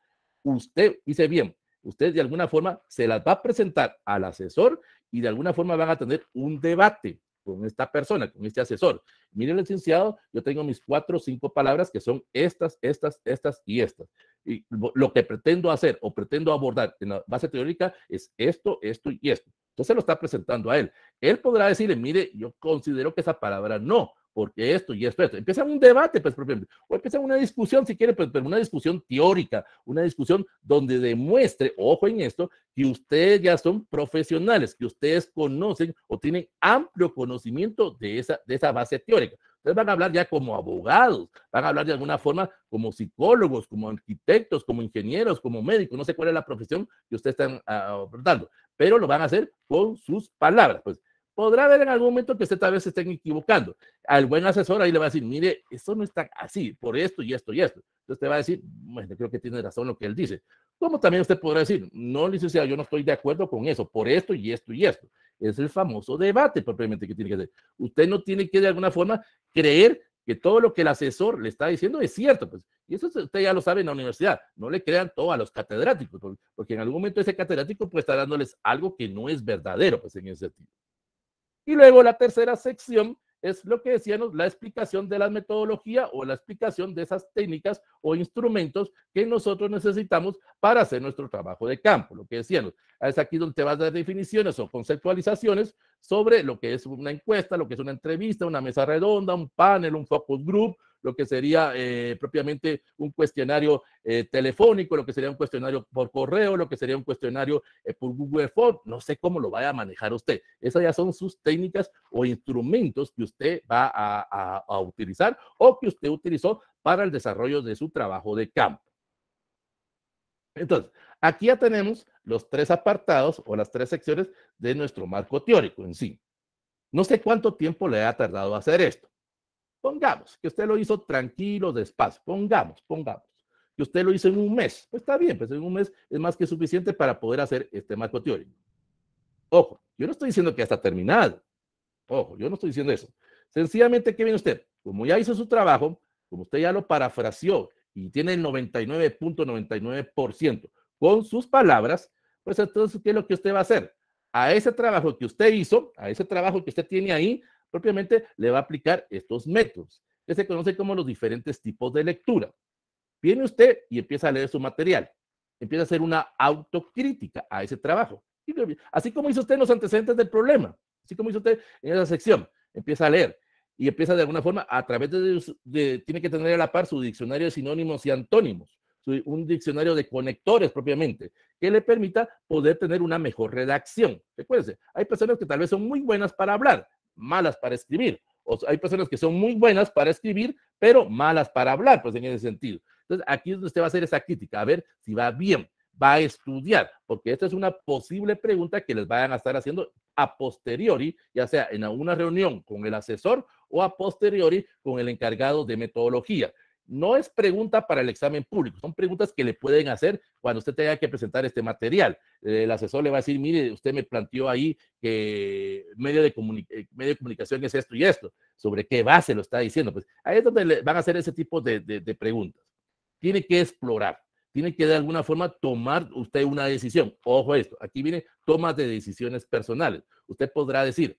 Usted, dice bien, usted de alguna forma se las va a presentar al asesor y de alguna forma van a tener un debate con esta persona, con este asesor. Mire, licenciado, yo tengo mis cuatro o cinco palabras que son estas, estas, estas y estas. Y lo que pretendo hacer o pretendo abordar en la base teórica es esto, esto y esto. Entonces lo está presentando a él. Él podrá decirle, mire, yo considero que esa palabra no, porque esto y esto, esto. Empieza un debate, pues, propiamente, o empieza una discusión, si quiere, pues, pero una discusión teórica, una discusión donde demuestre, ojo en esto, que ustedes ya son profesionales, que ustedes conocen o tienen amplio conocimiento de esa, de esa base teórica. Ustedes van a hablar ya como abogados, van a hablar de alguna forma como psicólogos, como arquitectos, como ingenieros, como médicos, no sé cuál es la profesión que ustedes están ah, abordando, pero lo van a hacer con sus palabras. Pues podrá haber en algún momento que usted tal vez se esté equivocando. Al buen asesor ahí le va a decir, mire, eso no está así, por esto y esto y esto. Entonces usted va a decir, bueno, creo que tiene razón lo que él dice. Como también usted podrá decir, no, licenciado, yo no estoy de acuerdo con eso, por esto y esto y esto. Es el famoso debate propiamente que tiene que hacer. Usted no tiene que de alguna forma creer que todo lo que el asesor le está diciendo es cierto. Pues. Y eso usted ya lo sabe en la universidad. No le crean todo a los catedráticos, porque en algún momento ese catedrático puede estar dándoles algo que no es verdadero, pues en ese sentido. Y luego la tercera sección es lo que decíamos, la explicación de la metodología o la explicación de esas técnicas o instrumentos que nosotros necesitamos para hacer nuestro trabajo de campo. Lo que decíamos, es aquí donde vas a dar definiciones o conceptualizaciones sobre lo que es una encuesta, lo que es una entrevista, una mesa redonda, un panel, un focus group, lo que sería eh, propiamente un cuestionario eh, telefónico, lo que sería un cuestionario por correo, lo que sería un cuestionario eh, por Google Form, no sé cómo lo vaya a manejar usted. Esas ya son sus técnicas o instrumentos que usted va a, a utilizar o que usted utilizó para el desarrollo de su trabajo de campo. Entonces, aquí ya tenemos los tres apartados o las tres secciones de nuestro marco teórico en sí. No sé cuánto tiempo le ha tardado hacer esto. Pongamos que usted lo hizo tranquilo, despacio. Pongamos, pongamos. Que usted lo hizo en un mes. Pues está bien, pues en un mes es más que suficiente para poder hacer este marco teórico. Ojo, yo no estoy diciendo que ya está terminado. Ojo, yo no estoy diciendo eso. Sencillamente, ¿qué viene usted? Como ya hizo su trabajo, como usted ya lo parafraseó y tiene el 99.99% con sus palabras, pues entonces, ¿qué es lo que usted va a hacer? A ese trabajo que usted hizo, a ese trabajo que usted tiene ahí, propiamente le va a aplicar estos métodos, que se conocen como los diferentes tipos de lectura. Viene usted y empieza a leer su material, empieza a hacer una autocrítica a ese trabajo. Así como hizo usted en los antecedentes del problema, así como hizo usted en esa sección, empieza a leer y empieza de alguna forma a través de, tiene que tener a la par su diccionario de sinónimos y antónimos, un diccionario de conectores propiamente, que le permita poder tener una mejor redacción. Recuerde, hay personas que tal vez son muy buenas para hablar, malas para escribir. O hay personas que son muy buenas para escribir, pero malas para hablar, pues en ese sentido. Entonces, aquí es donde usted va a hacer esa crítica, a ver si va bien, va a estudiar, porque esta es una posible pregunta que les vayan a estar haciendo a posteriori, ya sea en alguna reunión con el asesor o a posteriori con el encargado de metodología. No es pregunta para el examen público, son preguntas que le pueden hacer cuando usted tenga que presentar este material. El asesor le va a decir, mire, usted me planteó ahí que medio de, eh, medio comunicación es esto y esto. ¿Sobre qué base lo está diciendo? Pues ahí es donde le van a hacer ese tipo de, preguntas. Tiene que explorar, tiene que de alguna forma tomar usted una decisión. Ojo a esto, aquí viene toma de decisiones personales. Usted podrá decir,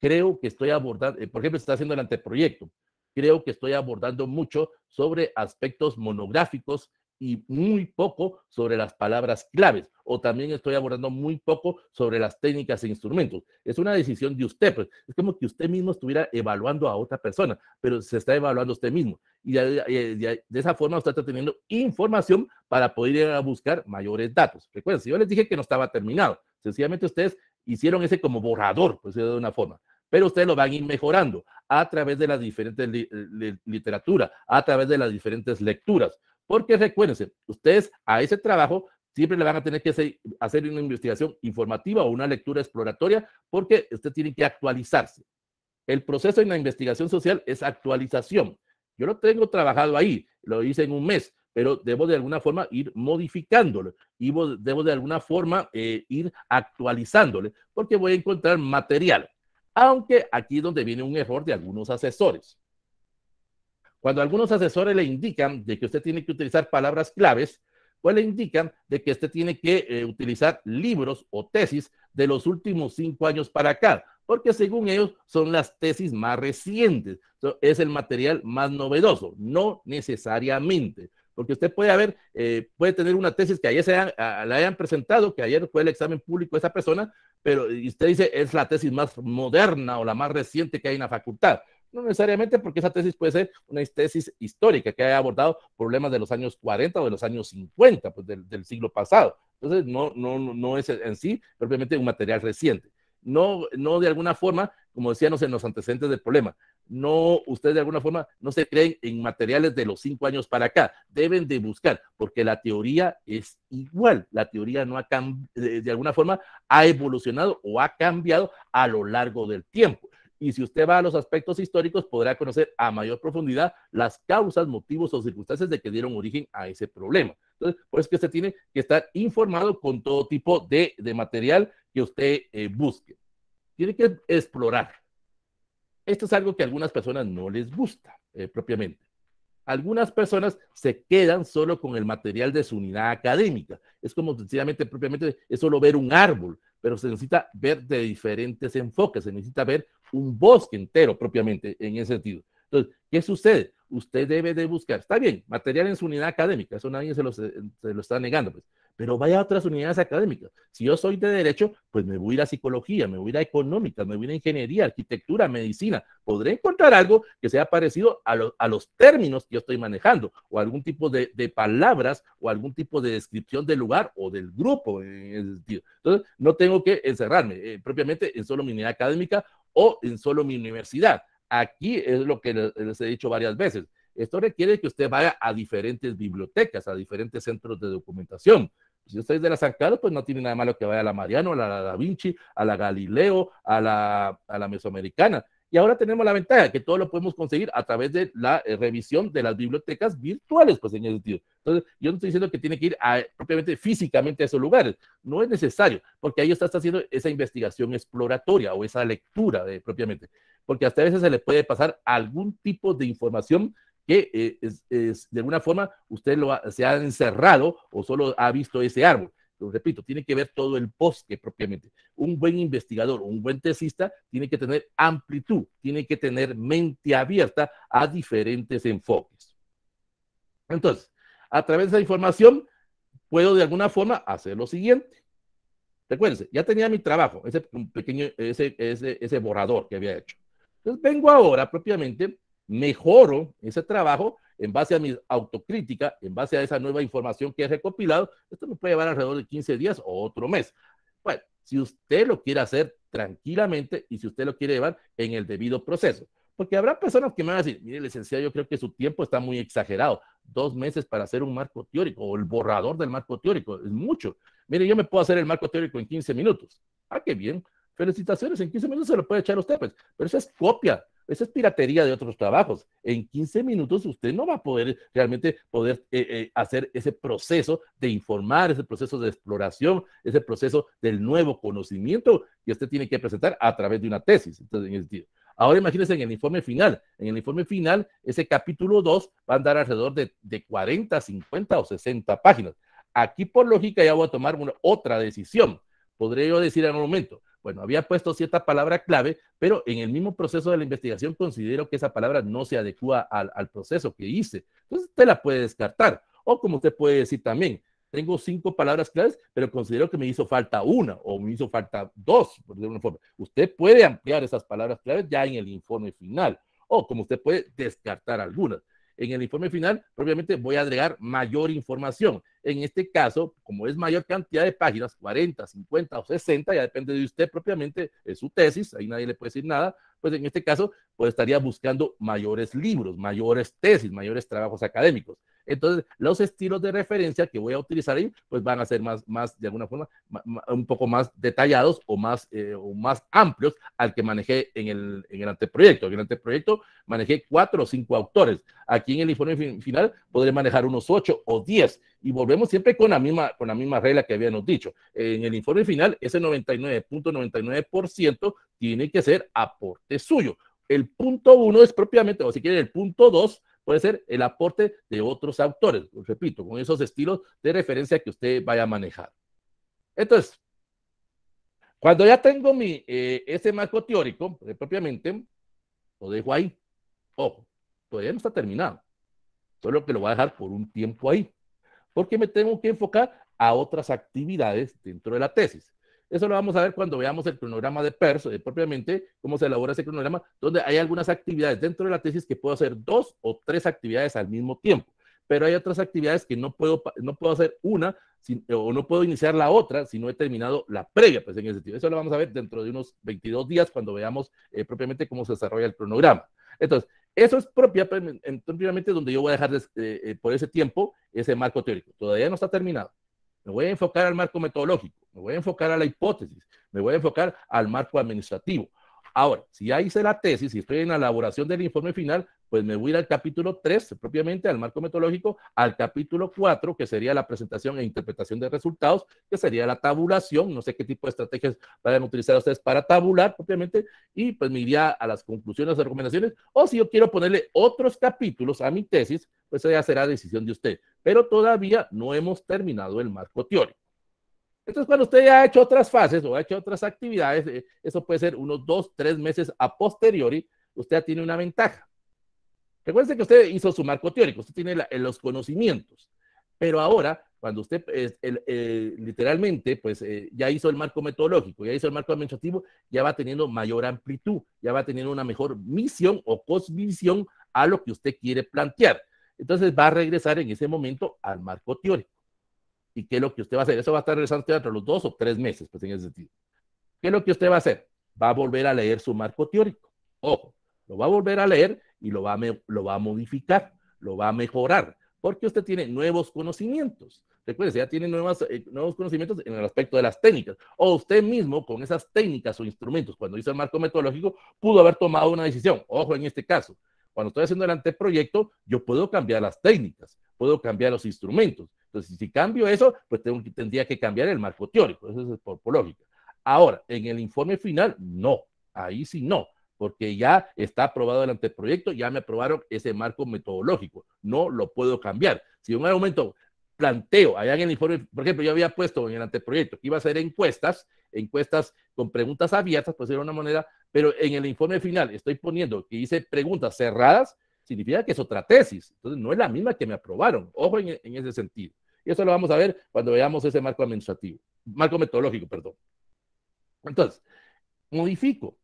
creo que estoy abordando, eh, por ejemplo, se está haciendo el anteproyecto creo que estoy abordando mucho sobre aspectos monográficos y muy poco sobre las palabras claves, o también estoy abordando muy poco sobre las técnicas e instrumentos. Es una decisión de usted, pues. es como que usted mismo estuviera evaluando a otra persona, pero se está evaluando usted mismo. Y de, eh, esa forma usted está teniendo información para poder ir a buscar mayores datos. Recuerden, si yo les dije que no estaba terminado, sencillamente ustedes hicieron ese como borrador, pues de una forma pero ustedes lo van a ir mejorando a través de las diferentes literatura, a través de las diferentes lecturas. Porque recuérdense, ustedes a ese trabajo siempre le van a tener que hacer una investigación informativa o una lectura exploratoria porque usted tiene que actualizarse. El proceso en la investigación social es actualización. Yo lo tengo trabajado ahí, lo hice en un mes, pero debo de alguna forma ir modificándolo y debo de alguna forma eh, ir actualizándole porque voy a encontrar material aunque aquí es donde viene un error de algunos asesores. Cuando algunos asesores le indican de que usted tiene que utilizar palabras claves, pues le indican de que usted tiene que eh, utilizar libros o tesis de los últimos cinco años para acá, porque según ellos son las tesis más recientes, es el material más novedoso, no necesariamente porque usted puede haber, eh, puede tener una tesis que ayer la hayan presentado, que ayer fue el examen público de esa persona, pero usted dice es la tesis más moderna o la más reciente que hay en la facultad. No necesariamente porque esa tesis puede ser una tesis histórica que haya abordado problemas de los años 40 o de los años 50, pues del, siglo pasado. Entonces, no, no, no es en sí propiamente un material reciente. No, no de alguna forma, como decíamos en los antecedentes del problema, no, ustedes de alguna forma no se creen en materiales de los cinco años para acá, deben de buscar, porque la teoría es igual, la teoría no ha de alguna forma ha evolucionado o ha cambiado a lo largo del tiempo. Y si usted va a los aspectos históricos, podrá conocer a mayor profundidad las causas, motivos o circunstancias de que dieron origen a ese problema. Entonces, por eso que usted tiene que estar informado con todo tipo de, material que usted eh, busque. Tiene que explorar, esto es algo que a algunas personas no les gusta eh, propiamente. Algunas personas se quedan solo con el material de su unidad académica. Es como sencillamente, propiamente, es solo ver un árbol, pero se necesita ver de diferentes enfoques, se necesita ver un bosque entero propiamente en ese sentido. Entonces, ¿qué sucede? Usted debe de buscar, está bien, material en su unidad académica, eso nadie se lo, se lo está negando, pues, pero vaya a otras unidades académicas. Si yo soy de derecho, pues me voy a ir a psicología, me voy a ir a económicas, me voy a ir a ingeniería, arquitectura, medicina. Podré encontrar algo que sea parecido a, los términos que yo estoy manejando, o algún tipo de, palabras, o algún tipo de descripción del lugar o del grupo eh, Entonces, no tengo que encerrarme eh, propiamente en solo mi unidad académica o en solo mi universidad. Aquí es lo que les he dicho varias veces. Esto requiere que usted vaya a diferentes bibliotecas, a diferentes centros de documentación, si usted es de la San Carlos, pues no tiene nada malo que vaya a la Mariano, a la Da Vinci, a la Galileo, a la, a la Mesoamericana. Y ahora tenemos la ventaja que todo lo podemos conseguir a través de la eh, revisión de las bibliotecas virtuales, pues en ese sentido. Entonces, yo no estoy diciendo que tiene que ir propiamente físicamente a esos lugares, no es necesario, porque ahí está, está haciendo esa investigación exploratoria o esa lectura propiamente, porque hasta a veces se le puede pasar algún tipo de información que eh, de alguna forma usted lo se ha encerrado o solo ha visto ese árbol. Lo repito, tiene que ver todo el bosque propiamente. Un buen investigador, un buen tesista, tiene que tener amplitud, tiene que tener mente abierta a diferentes enfoques. Entonces, a través de esa información, puedo de alguna forma hacer lo siguiente. Recuerden, ya tenía mi trabajo, ese pequeño, ese, ese borrador que había hecho. Entonces vengo ahora propiamente mejoro ese trabajo en base a mi autocrítica, en base a esa nueva información que he recopilado, esto me puede llevar alrededor de 15 días o otro mes. Bueno, si usted lo quiere hacer tranquilamente y si usted lo quiere llevar en el debido proceso. Porque habrá personas que me van a decir, mire, licenciado, yo creo que su tiempo está muy exagerado. Dos meses para hacer un marco teórico o el borrador del marco teórico, es mucho. Mire, yo me puedo hacer el marco teórico en 15 minutos. Ah, qué bien felicitaciones, en 15 minutos se lo puede echar a usted, pues. pero eso es copia, eso es piratería de otros trabajos. En 15 minutos usted no va a poder realmente poder eh, eh, hacer ese proceso de informar, ese proceso de exploración, ese proceso del nuevo conocimiento que usted tiene que presentar a través de una tesis. Ahora imagínense en el informe final. En el informe final, ese capítulo 2 va a andar alrededor de, 40, 50 o 60 páginas. Aquí, por lógica, ya voy a tomar una, otra decisión. Podría yo decir en un momento, bueno, había puesto cierta palabra clave, pero en el mismo proceso de la investigación considero que esa palabra no se adecua al, proceso que hice. Entonces usted la puede descartar. O como usted puede decir también, tengo cinco palabras claves, pero considero que me hizo falta una o me hizo falta dos, por de una forma. Usted puede ampliar esas palabras claves ya en el informe final. O como usted puede descartar algunas en el informe final, propiamente, voy a agregar mayor información. En este caso, como es mayor cantidad de páginas, 40, 50 o 60, ya depende de usted propiamente, es su tesis, ahí nadie le puede decir nada, pues en este caso, pues estaría buscando mayores libros, mayores tesis, mayores trabajos académicos. Entonces, los estilos de referencia que voy a utilizar ahí, pues van a ser más, más de alguna forma, un poco más detallados o más, eh, o más amplios al que manejé en el, en el anteproyecto. En el anteproyecto manejé cuatro o cinco autores. Aquí en el informe final podré manejar unos ocho o diez. Y volvemos siempre con la misma, con la misma regla que habíamos dicho. En el informe final, ese 99.99% tiene que ser aporte suyo. El punto uno es propiamente, o si quieren, el punto dos puede ser el aporte de otros autores, repito, con esos estilos de referencia que usted vaya a manejar. Entonces, cuando ya tengo mi, eh, ese marco teórico, eh, propiamente, lo dejo ahí. Ojo, todavía no está terminado. Solo que lo voy a dejar por un tiempo ahí. Porque me tengo que enfocar a otras actividades dentro de la tesis. Eso lo vamos a ver cuando veamos el cronograma de PERS, eh, propiamente, cómo se elabora ese cronograma, donde hay algunas actividades dentro de la tesis que puedo hacer dos o tres actividades al mismo tiempo, pero hay otras actividades que no puedo, no puedo hacer una o no puedo iniciar la otra si no he terminado la previa, pues en ese sentido. Eso lo vamos a ver dentro de unos 22 días cuando veamos eh, propiamente cómo se desarrolla el cronograma. Entonces, eso es pues, propiamente donde yo voy a dejar eh, por ese tiempo ese marco teórico. Todavía no está terminado me voy a enfocar al marco metodológico, me voy a enfocar a la hipótesis, me voy a enfocar al marco administrativo, Ahora, si ya hice la tesis y estoy en la elaboración del informe final, pues me voy ir al capítulo 3, propiamente al marco metodológico, al capítulo 4, que sería la presentación e interpretación de resultados, que sería la tabulación, no sé qué tipo de estrategias van a utilizar ustedes para tabular propiamente, y pues me iría a las conclusiones, y recomendaciones, o si yo quiero ponerle otros capítulos a mi tesis, pues ya será decisión de usted. Pero todavía no hemos terminado el marco teórico. Entonces, cuando usted ya ha hecho otras fases o ha hecho otras actividades, eh, eso puede ser unos dos, tres meses a posteriori, usted ya tiene una ventaja. Recuerde que usted hizo su marco teórico, usted tiene eh, los conocimientos, pero ahora, cuando usted eh, literalmente pues, ya hizo el marco metodológico, ya hizo el marco administrativo, ya va teniendo mayor amplitud, ya va teniendo una mejor misión o cosvisión a lo que usted quiere plantear. Entonces va a regresar en ese momento al marco teórico y qué es lo que usted va a hacer. Eso va a estar regresando teatro los dos o tres meses, pues en ese sentido. ¿Qué es lo que usted va a hacer? Va a volver a leer su marco teórico. Ojo, lo va a volver a leer y lo va a, lo va a modificar, lo va a mejorar, porque usted tiene nuevos conocimientos. Recuerde, ya tiene nuevas, eh, nuevos conocimientos en el aspecto de las técnicas. O usted mismo, con esas técnicas o instrumentos, cuando hizo el marco metodológico, pudo haber tomado una decisión. Ojo en este caso, cuando estoy haciendo el anteproyecto, yo puedo cambiar las técnicas, puedo cambiar los instrumentos. Entonces, si cambio eso, pues tendría que cambiar el marco teórico. Eso es por, lógica. Ahora, en el informe final, no. Ahí sí no porque ya está aprobado el anteproyecto, ya me aprobaron ese marco metodológico, no lo puedo cambiar. Si un argumento planteo allá en el informe, por ejemplo, yo había puesto en el anteproyecto que iba a hacer encuestas, encuestas con preguntas abiertas, pues era una manera pero en el informe final estoy poniendo que hice preguntas cerradas, significa que es otra tesis. Entonces, no es la misma que me aprobaron. Ojo en, ese sentido. Y eso lo vamos a ver cuando veamos ese marco administrativo, marco metodológico, perdón. Entonces, modifico.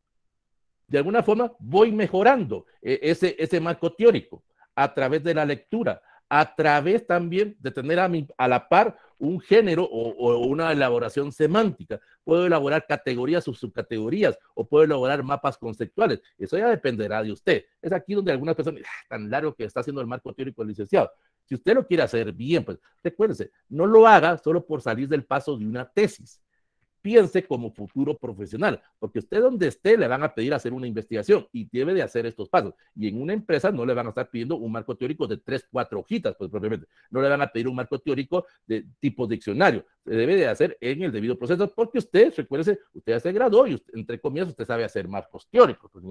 De alguna forma, voy mejorando eh, ese, ese marco teórico a través de la lectura, a través también de tener a, mi, a la par un género o, una elaboración semántica. Puedo elaborar categorías o subcategorías o puedo elaborar mapas conceptuales. Eso ya dependerá de usted. Es aquí donde algunas personas, ah, tan largo que está haciendo el marco teórico del licenciado. Si usted lo quiere hacer bien, pues recuérdese, no lo haga solo por salir del paso de una tesis piense como futuro profesional, porque usted donde esté le van a pedir hacer una investigación y debe de hacer estos pasos. Y en una empresa no le van a estar pidiendo un marco teórico de tres, cuatro hojitas, pues propiamente. No le van a pedir un marco teórico de tipo diccionario. Se debe de hacer en el debido proceso, porque usted, recuérdese, usted ya se graduó y usted, entre comillas usted sabe hacer marcos teóricos. Pues,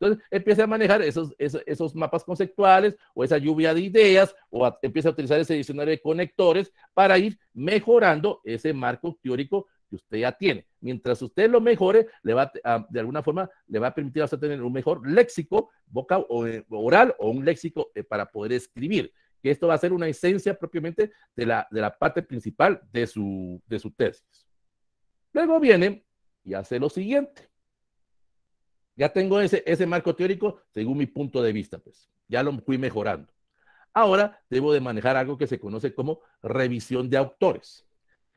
Entonces empiece a manejar esos, esos, mapas conceptuales o esa lluvia de ideas o empiece a utilizar ese diccionario de conectores para ir mejorando ese marco teórico que usted ya tiene. Mientras usted lo mejore, le va ah, de alguna forma le va a permitir a usted tener un mejor léxico vocal o, eh, oral o un léxico eh, para poder escribir, que esto va a ser una esencia propiamente de la, de la parte principal de su, de tesis. Luego viene y hace lo siguiente. Ya tengo ese, ese marco teórico según mi punto de vista, pues. Ya lo fui mejorando. Ahora debo de manejar algo que se conoce como revisión de autores.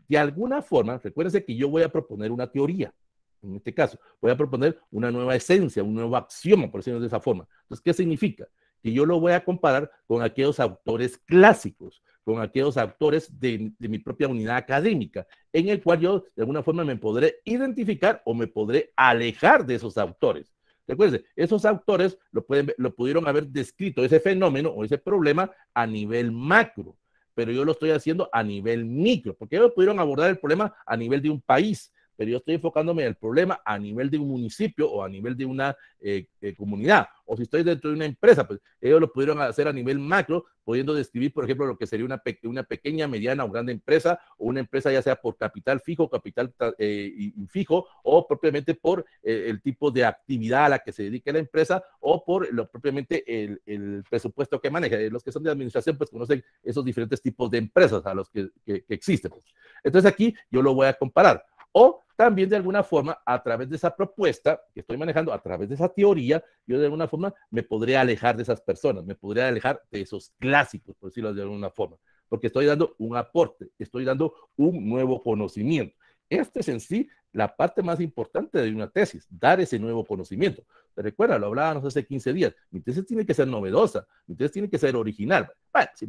De alguna forma, recuérdense que yo voy a proponer una teoría, en este caso, voy a proponer una nueva esencia, un nuevo axioma, por decirlo de esa forma. Entonces, ¿qué significa? Que yo lo voy a comparar con aquellos autores clásicos, con aquellos autores de, mi propia unidad académica, en el cual yo de alguna forma me podré identificar o me podré alejar de esos autores. Recuérdense, esos autores lo, pueden, lo pudieron haber descrito ese fenómeno o ese problema a nivel macro pero yo lo estoy haciendo a nivel micro, porque ellos pudieron abordar el problema a nivel de un país, pero yo estoy enfocándome en el problema a nivel de un municipio o a nivel de una eh, eh, comunidad. O si estoy dentro de una empresa, pues ellos lo pudieron hacer a nivel macro, pudiendo describir, por ejemplo, lo que sería una, una pequeña, mediana o grande empresa, o una empresa ya sea por capital fijo, capital eh, fijo, o propiamente por el tipo de actividad a la que se dedica la empresa, o por lo, propiamente el, presupuesto que maneja. Los que son de administración, pues conocen esos diferentes tipos de empresas a los que, existen. Pues. Entonces aquí yo lo voy a comparar. O también de alguna forma, a través de esa propuesta que estoy manejando, a través de esa teoría, yo de alguna forma me podría alejar de esas personas, me podría alejar de esos clásicos, por decirlo de alguna forma, porque estoy dando un aporte, estoy dando un nuevo conocimiento. Esta es en sí la parte más importante de una tesis, dar ese nuevo conocimiento. Te recuerda, lo hablábamos hace 15 días, mi tesis tiene que ser novedosa, mi tesis tiene que ser original. Bueno, si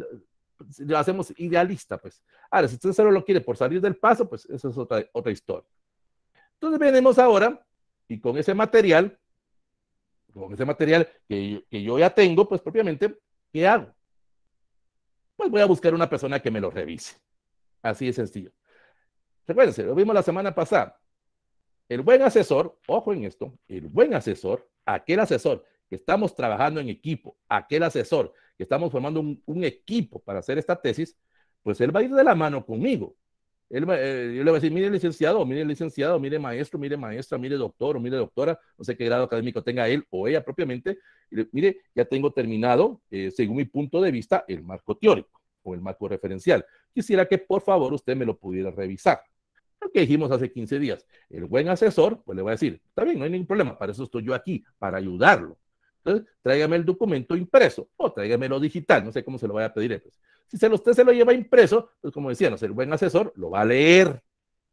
lo, hacemos idealista, pues. Ahora, si usted solo lo quiere por salir del paso, pues esa es otra, otra historia. Entonces venimos ahora y con ese material, con ese material que yo, ya tengo, pues propiamente, ¿qué hago? Pues voy a buscar una persona que me lo revise. Así de sencillo. Recuérdense, lo vimos la semana pasada. El buen asesor, ojo en esto, el buen asesor, aquel asesor que estamos trabajando en equipo, aquel asesor que estamos formando un, equipo para hacer esta tesis, pues él va a ir de la mano conmigo. Él, eh, yo le voy a decir, mire licenciado, mire licenciado, mire maestro, mire maestra, mire doctor o mire doctora, no sé qué grado académico tenga él o ella propiamente, mire, ya tengo terminado, eh, según mi punto de vista, el marco teórico o el marco referencial. Quisiera que por favor usted me lo pudiera revisar. Lo que dijimos hace 15 días, el buen asesor, pues le voy a decir, está bien, no hay ningún problema, para eso estoy yo aquí, para ayudarlo. Entonces, tráigame el documento impreso o tráigamelo digital, no sé cómo se lo vaya a pedir. Entonces si lo, usted se lo lleva impreso, pues como decíamos, el buen asesor lo va a leer.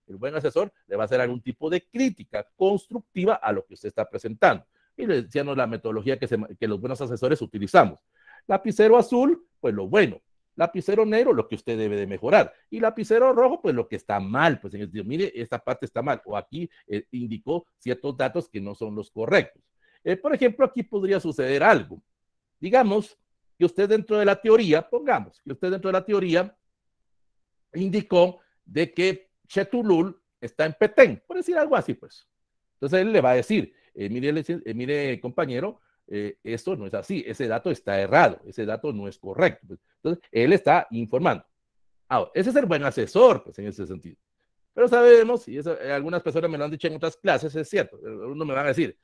El buen asesor le va a hacer algún tipo de crítica constructiva a lo que usted está presentando. Y le decían la metodología que, los buenos asesores utilizamos. Lapicero azul, pues lo bueno, lapicero negro, lo que usted debe de mejorar, y lapicero rojo, pues lo que está mal, pues en el, mire, esta parte está mal, o aquí eh, indicó ciertos datos que no son los correctos. Eh, por ejemplo, aquí podría suceder algo. Digamos que usted dentro de la teoría, pongamos, que usted dentro de la teoría indicó de que Chetulul está en Petén, por decir algo así, pues. Entonces él le va a decir, eh, mire, eh, mire, compañero, eh, esto no es así, ese dato está errado, ese dato no es correcto. Pues". Entonces él está informando. Ahora, ese es el buen asesor, pues en ese sentido. Pero sabemos, y algunas personas me lo han dicho en otras clases, es cierto, algunos me van a decir,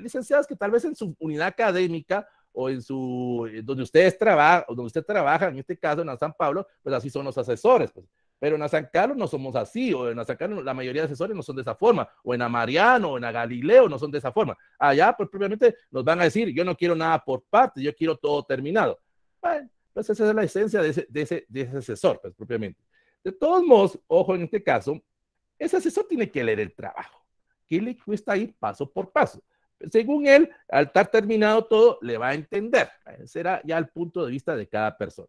licenciados, que tal vez en su unidad académica o en su, eh, donde ustedes trabajan, donde usted trabaja, en este caso en San Pablo, pues así son los asesores. Pues. Pero en San Carlos no somos así, o en San Carlos la mayoría de asesores no son de esa forma, o en Mariano, o en Galileo no son de esa forma. Allá, pues propiamente nos van a decir, yo no quiero nada por parte, yo quiero todo terminado. Bueno, pues esa es la esencia de ese, de ese, de ese asesor, pues propiamente. De todos modos, ojo en este caso, ese asesor tiene que leer el trabajo. que le cuesta ir paso por paso? según él, al estar terminado todo, le va a entender. Será ya el punto de vista de cada persona.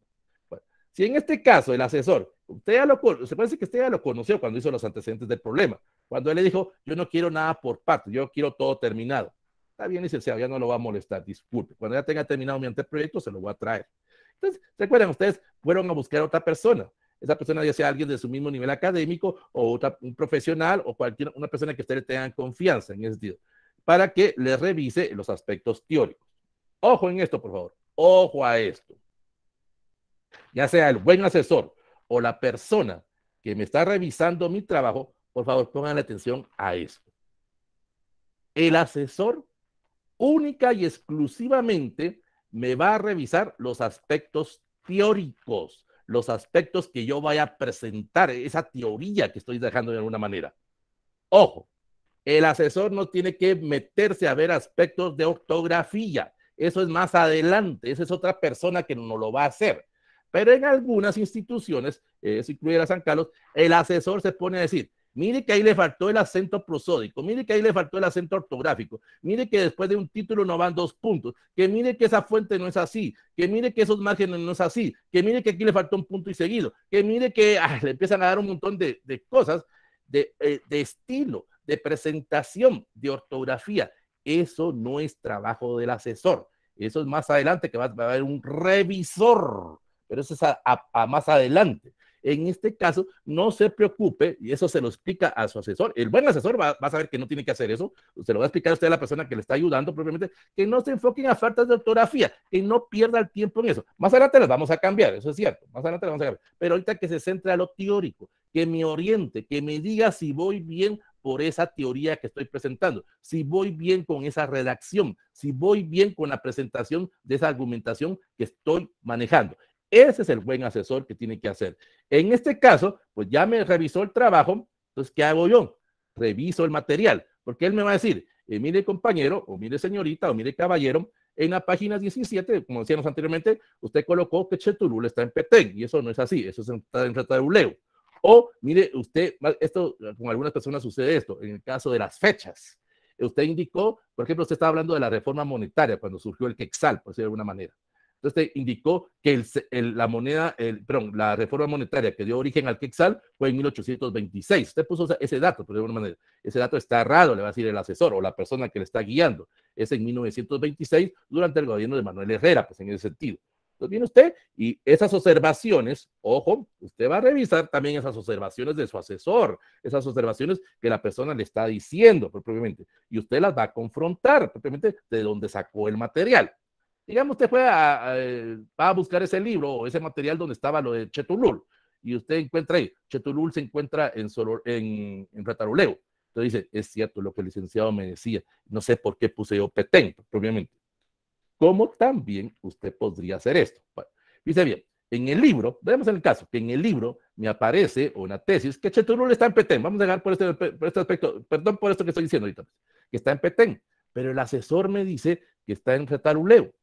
si en este caso el asesor, usted ya lo se parece que usted ya lo conoció cuando hizo los antecedentes del problema, cuando él le dijo, yo no quiero nada por parte, yo quiero todo terminado. Está bien, licenciado, e ya no lo va a molestar, disculpe. Cuando ya tenga terminado mi anteproyecto, se lo voy a traer. Entonces, recuerden, ustedes fueron a buscar a otra persona. Esa persona ya sea alguien de su mismo nivel académico o un profesional o cualquier una persona que ustedes tengan confianza en ese sentido para que les revise los aspectos teóricos. Ojo en esto, por favor. Ojo a esto. Ya sea el buen asesor o la persona que me está revisando mi trabajo, por favor, pongan atención a esto. El asesor única y exclusivamente me va a revisar los aspectos teóricos, los aspectos que yo vaya a presentar, esa teoría que estoy dejando de alguna manera. Ojo, el asesor no tiene que meterse a ver aspectos de ortografía. Eso es más adelante, esa es otra persona que no lo va a hacer. Pero en algunas instituciones, eso eh, incluye San Carlos, el asesor se pone a decir, mire que ahí le faltó el acento prosódico, mire que ahí le faltó el acento ortográfico, mire que después de un título no van dos puntos, que mire que esa fuente no es así, que mire que esos márgenes no es así, que mire que aquí le faltó un punto y seguido, que mire que ah, le empiezan a dar un montón de, cosas de eh, estilo de presentación, de ortografía. Eso no es trabajo del asesor. Eso es más adelante que va, a haber un revisor, pero eso es a, más adelante. En este caso, no se preocupe, y eso se lo explica a su asesor. El buen asesor va, a saber que no tiene que hacer eso. Se lo va a explicar a usted a la persona que le está ayudando propiamente, que no se enfoquen en faltas de ortografía, que no pierda el tiempo en eso. Más adelante las vamos a cambiar, eso es cierto. Más adelante las vamos a cambiar. Pero ahorita que se centre a lo teórico, que me oriente, que me diga si voy bien por esa teoría que estoy presentando, si voy bien con esa redacción, si voy bien con la presentación de esa argumentación que estoy manejando. Ese es el buen asesor que tiene que hacer. En este caso, pues ya me revisó el trabajo, entonces, ¿qué hago yo? Reviso el material, porque él me va a decir, eh, mire compañero, o mire señorita, o mire caballero, en la página 17, como decíamos anteriormente, usted colocó que Chetulul está en Petén, y eso no es así, eso está en buleo. O mire, usted, esto eh, con algunas personas sucede esto, en el caso de las fechas. Usted indicó, por ejemplo, usted estaba hablando de la reforma monetaria cuando surgió el Quexal, por decirlo de alguna manera. Entonces usted indicó que la moneda, el, perdón, la reforma monetaria que dio origen al Quexal fue en 1826. Usted puso ese dato, por de alguna manera. Ese dato está errado, le va a decir el asesor o la persona que le está guiando. Es en 1926, durante el gobierno de Manuel Herrera, pues en ese sentido. Entonces viene usted y esas observaciones, ojo, usted va a revisar también esas observaciones de su asesor, esas observaciones que la persona le está diciendo propiamente, y usted las va a confrontar propiamente de dónde sacó el material. Digamos, usted fue a, va a buscar ese libro o ese material donde estaba lo de Chetulul, y usted encuentra ahí, Chetulul se encuentra en, Solor, en, en Retaruleo. Entonces dice, es cierto lo que el licenciado me decía, no sé por qué puse yo Petén, propiamente ¿Cómo también usted podría hacer esto. Bueno, dice bien, en el libro, veamos el caso, que en el libro me aparece una tesis que Cheturul está en Petén, vamos a dejar por este, por este aspecto, perdón por esto que estoy diciendo ahorita, que está en Petén, pero el asesor me dice que está en Fetaruleo.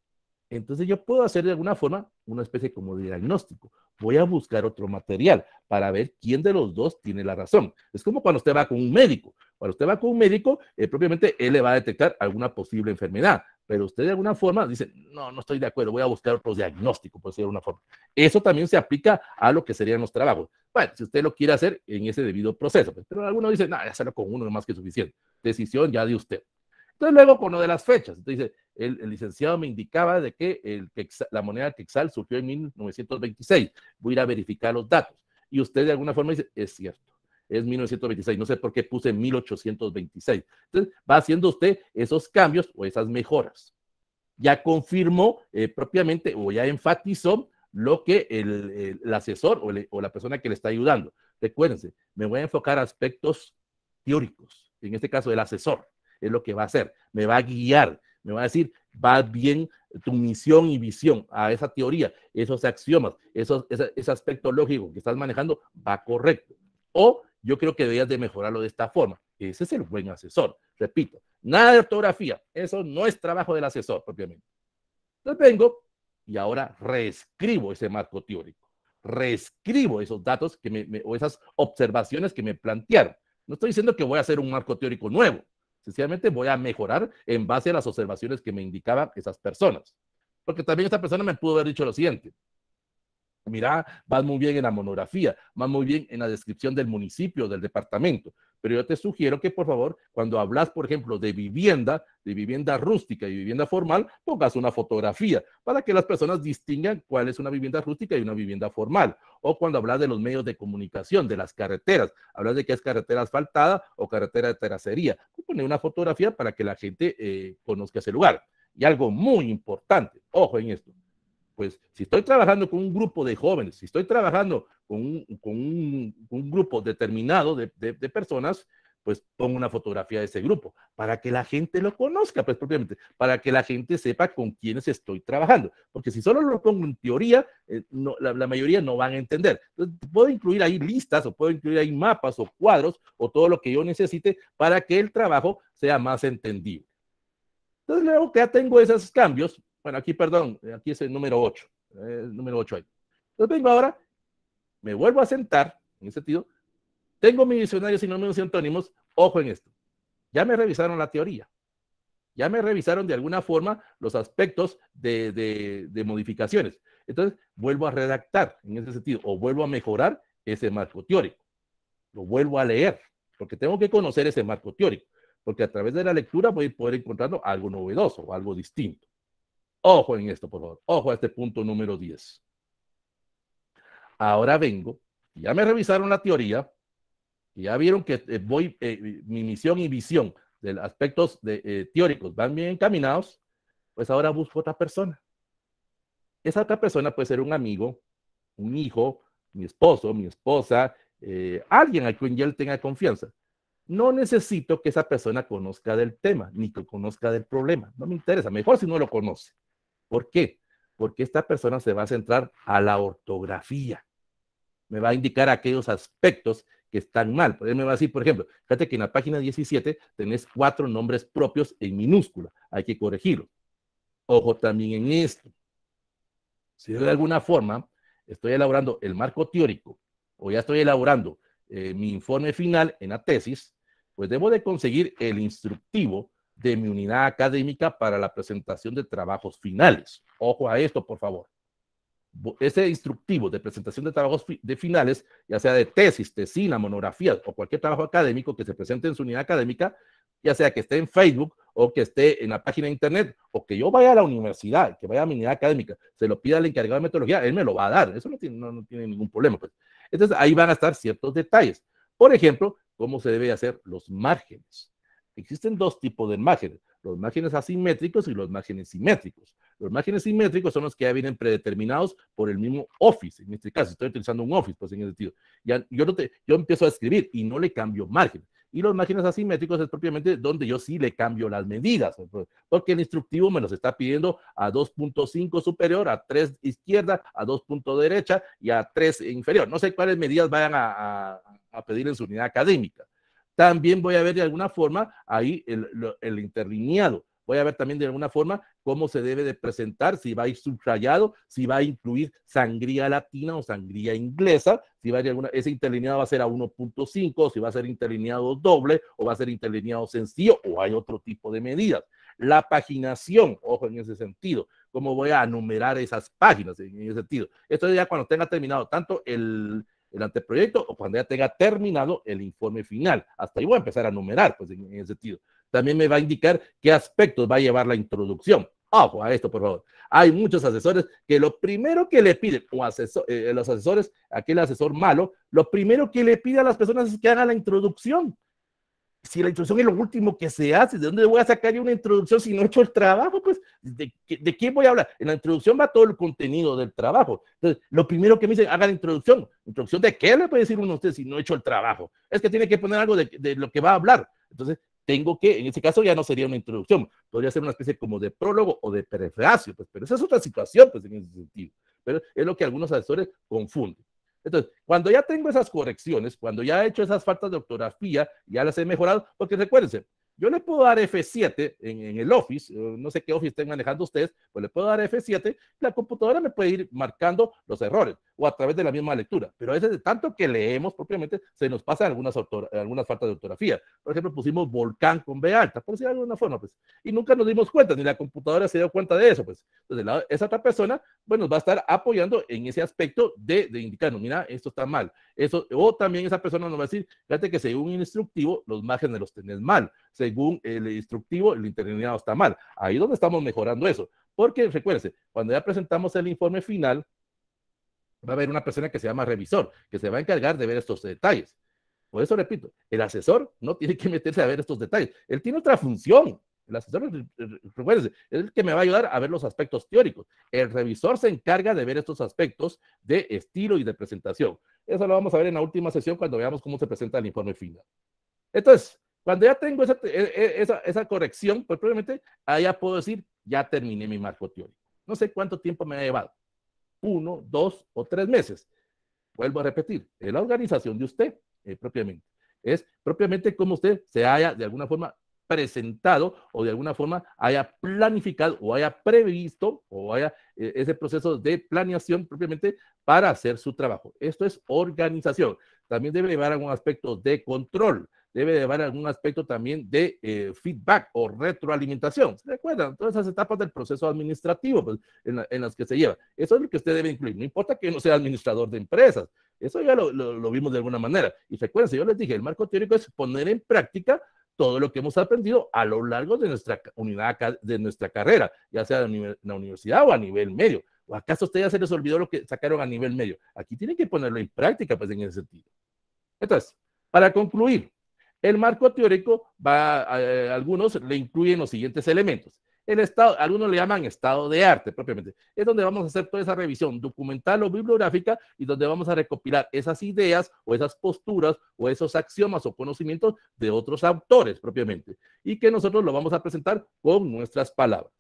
Entonces yo puedo hacer de alguna forma una especie como de diagnóstico. Voy a buscar otro material para ver quién de los dos tiene la razón. Es como cuando usted va con un médico. Cuando usted va con un médico, eh, propiamente él le va a detectar alguna posible enfermedad pero usted de alguna forma dice, no, no estoy de acuerdo, voy a buscar otro diagnóstico, por decirlo de alguna forma. Eso también se aplica a lo que serían los trabajos. Bueno, si usted lo quiere hacer en ese debido proceso, pues, pero algunos dice, no, hacerlo con uno es más que suficiente. Decisión ya de usted. Entonces luego con lo de las fechas, entonces dice, el, licenciado me indicaba de que el, la moneda quexal surgió en 1926, voy a ir a verificar los datos. Y usted de alguna forma dice, es cierto es 1926. No sé por qué puse 1826. Entonces, va haciendo usted esos cambios o esas mejoras. Ya confirmó eh, propiamente o ya enfatizó lo que el, asesor o, la persona que le está ayudando. Recuérdense, me voy a enfocar a aspectos teóricos. En este caso, el asesor es lo que va a hacer. Me va a guiar, me va a decir, va bien tu misión y visión a esa teoría, esos axiomas, esos, ese, ese, aspecto lógico que estás manejando, va correcto. O yo creo que debías de mejorarlo de esta forma. Ese es el buen asesor. Repito, nada de ortografía. Eso no es trabajo del asesor propiamente. Entonces vengo y ahora reescribo ese marco teórico. Reescribo esos datos que o esas observaciones que me plantearon. No estoy diciendo que voy a hacer un marco teórico nuevo. Sencillamente voy a mejorar en base a las observaciones que me indicaban esas personas. Porque también esta persona me pudo haber dicho lo siguiente mira, vas muy bien en la monografía, vas muy bien en la descripción del municipio, del departamento, pero yo te sugiero que por favor, cuando hablas, por ejemplo, de vivienda, de vivienda rústica y vivienda formal, pongas una fotografía para que las personas distingan cuál es una vivienda rústica y una vivienda formal. O cuando hablas de los medios de comunicación, de las carreteras, hablas de que es carretera asfaltada o carretera de terracería, pone una fotografía para que la gente eh, conozca ese lugar. Y algo muy importante, ojo en esto, pues si estoy trabajando con un grupo de jóvenes, si estoy trabajando con un, grupo determinado de, personas, pues pongo una fotografía de ese grupo para que la gente lo conozca, pues propiamente, para que la gente sepa con quiénes estoy trabajando. Porque si solo lo pongo en teoría, eh, la, mayoría no van a entender. Entonces, puedo incluir ahí listas o puedo incluir ahí mapas o cuadros o todo lo que yo necesite para que el trabajo sea más entendible. Entonces, luego que ya tengo esos cambios, bueno, aquí, perdón, aquí es el número 8, eh, el número 8 ahí. Entonces vengo ahora, me vuelvo a sentar, en ese sentido, tengo mi diccionario sinónimos y antónimos, ojo en esto. Ya me revisaron la teoría, ya me revisaron de alguna forma los aspectos de, modificaciones. Entonces, vuelvo a redactar en ese sentido, o vuelvo a mejorar ese marco teórico. Lo vuelvo a leer, porque tengo que conocer ese marco teórico, porque a través de la lectura voy a poder encontrar algo novedoso, o algo distinto. Ojo en esto, por favor. Ojo a este punto número 10. Ahora vengo, ya me revisaron la teoría, ya vieron que eh, voy, eh, mi misión y visión de aspectos de, eh, teóricos van bien encaminados, pues ahora busco otra persona. Esa otra persona puede ser un amigo, un hijo, mi esposo, mi esposa, alguien a quien él tenga confianza. No necesito que esa persona conozca del tema, ni que conozca del problema. No me interesa. Mejor si no lo conoce. ¿Por qué? Porque esta persona se va a centrar a la ortografía. Me va a indicar aquellos aspectos que están mal. Él me va a decir, por ejemplo, fíjate que en la página 17 tenés cuatro nombres propios en minúscula. Hay que corregirlo. Ojo también en esto. Si de alguna forma estoy elaborando el marco teórico o ya estoy elaborando eh, mi informe final en la tesis, pues debo de conseguir el instructivo de mi unidad académica para la presentación de trabajos finales. Ojo a esto, por favor. Ese instructivo de presentación de trabajos de finales, ya sea de tesis, tesina, monografía o cualquier trabajo académico que se presente en su unidad académica, ya sea que esté en Facebook o que esté en la página de internet o que yo vaya a la universidad, que vaya a mi unidad académica, se lo pida al encargado de metodología, él me lo va a dar, eso no tiene, ningún problema. Pues. Entonces ahí van a estar ciertos detalles. Por ejemplo, cómo se debe hacer los márgenes. Existen dos tipos de márgenes, los márgenes asimétricos y los márgenes simétricos. Los márgenes simétricos son los que ya vienen predeterminados por el mismo Office. En este caso, estoy utilizando un Office, pues en ese sentido. Ya, yo, no yo empiezo a escribir y no le cambio margen. Y los márgenes asimétricos es propiamente donde yo sí le cambio las medidas, pues, porque el instructivo me los está pidiendo a 2.5 superior, a 3 izquierda, a 2. derecha y a 3 inferior. No sé cuáles medidas vayan a pedir en su unidad académica también voy a ver de alguna forma ahí el, interlineado. Voy a ver también de alguna forma cómo se debe de presentar, si va a ir subrayado, si va a incluir sangría latina o sangría inglesa, si va a ir alguna, ese interlineado va a ser a 1.5, si va a ser interlineado doble o va a ser interlineado sencillo o hay otro tipo de medidas. La paginación, ojo en ese sentido, cómo voy a numerar esas páginas en ese sentido. Esto ya cuando tenga terminado tanto el, el anteproyecto o cuando ya tenga terminado el informe final. Hasta ahí voy a empezar a numerar, pues en, ese sentido. También me va a indicar qué aspectos va a llevar la introducción. Ojo a esto, por favor. Hay muchos asesores que lo primero que le piden, o eh, los asesores, aquel asesor malo, lo primero que le pide a las personas es que hagan la introducción si la introducción es lo último que se hace, ¿de dónde voy a sacar yo una introducción si no he hecho el trabajo? Pues, ¿de, quién voy a hablar? En la introducción va todo el contenido del trabajo. Entonces, lo primero que me dicen, haga la introducción. ¿Introducción de qué le puede decir uno a usted si no he hecho el trabajo? Es que tiene que poner algo de, lo que va a hablar. Entonces, tengo que, en ese caso ya no sería una introducción, podría ser una especie como de prólogo o de prefacio, pues, pero esa es otra situación, pues, en ese sentido. Pero es lo que algunos asesores confunden. Entonces, cuando ya tengo esas correcciones, cuando ya he hecho esas faltas de ortografía, ya las he mejorado, porque recuérdense, yo le puedo dar F7 en, el Office, no sé qué Office estén manejando ustedes, pues le puedo dar F7, la computadora me puede ir marcando los errores o a través de la misma lectura, pero a veces tanto que leemos propiamente se nos pasan algunas, algunas faltas de ortografía. Por ejemplo, pusimos volcán con B alta, por decirlo de alguna forma, pues, y nunca nos dimos cuenta, ni la computadora se dio cuenta de eso, pues. Entonces, esa otra persona, bueno, pues, nos va a estar apoyando en ese aspecto de, de mira, esto está mal. Eso, o también esa persona nos va a decir, fíjate que según un instructivo, los márgenes los tenés mal según el instructivo, el interlineado está mal. Ahí es donde estamos mejorando eso. Porque recuérdense, cuando ya presentamos el informe final, va a haber una persona que se llama revisor, que se va a encargar de ver estos detalles. Por eso repito, el asesor no tiene que meterse a ver estos detalles. Él tiene otra función. El asesor, recuérdense, es el que me va a ayudar a ver los aspectos teóricos. El revisor se encarga de ver estos aspectos de estilo y de presentación. Eso lo vamos a ver en la última sesión cuando veamos cómo se presenta el informe final. Entonces, cuando ya tengo esa, e, e, corrección, pues propiamente, ahí ya puedo decir, ya terminé mi marco teórico. No sé cuánto tiempo me ha llevado, uno, dos o tres meses. Vuelvo a repetir, la organización de usted eh, propiamente. Es propiamente cómo usted se haya de alguna forma presentado o de alguna forma haya planificado o haya previsto o haya eh, ese proceso de planeación propiamente para hacer su trabajo. Esto es organización. También debe llevar algún aspecto de control debe de algún aspecto también de eh, feedback o retroalimentación. ¿Se recuerdan? Todas esas etapas del proceso administrativo pues, en, las que se lleva. Eso es lo que usted debe incluir. No importa que no sea administrador de empresas. Eso ya lo, vimos de alguna manera. Y recuerden, yo les dije, el marco teórico es poner en práctica todo lo que hemos aprendido a lo largo de nuestra unidad, de nuestra carrera, ya sea en la universidad o a nivel medio. ¿O acaso usted ya se les olvidó lo que sacaron a nivel medio? Aquí tienen que ponerlo en práctica, pues, en ese sentido. Entonces, para concluir, el marco teórico va, algunos le incluyen los siguientes elementos. El estado, algunos le llaman estado de arte propiamente. Es donde vamos a hacer toda esa revisión documental o bibliográfica y donde vamos a recopilar esas ideas o esas posturas o esos axiomas o conocimientos de otros autores propiamente y que nosotros lo vamos a presentar con nuestras palabras.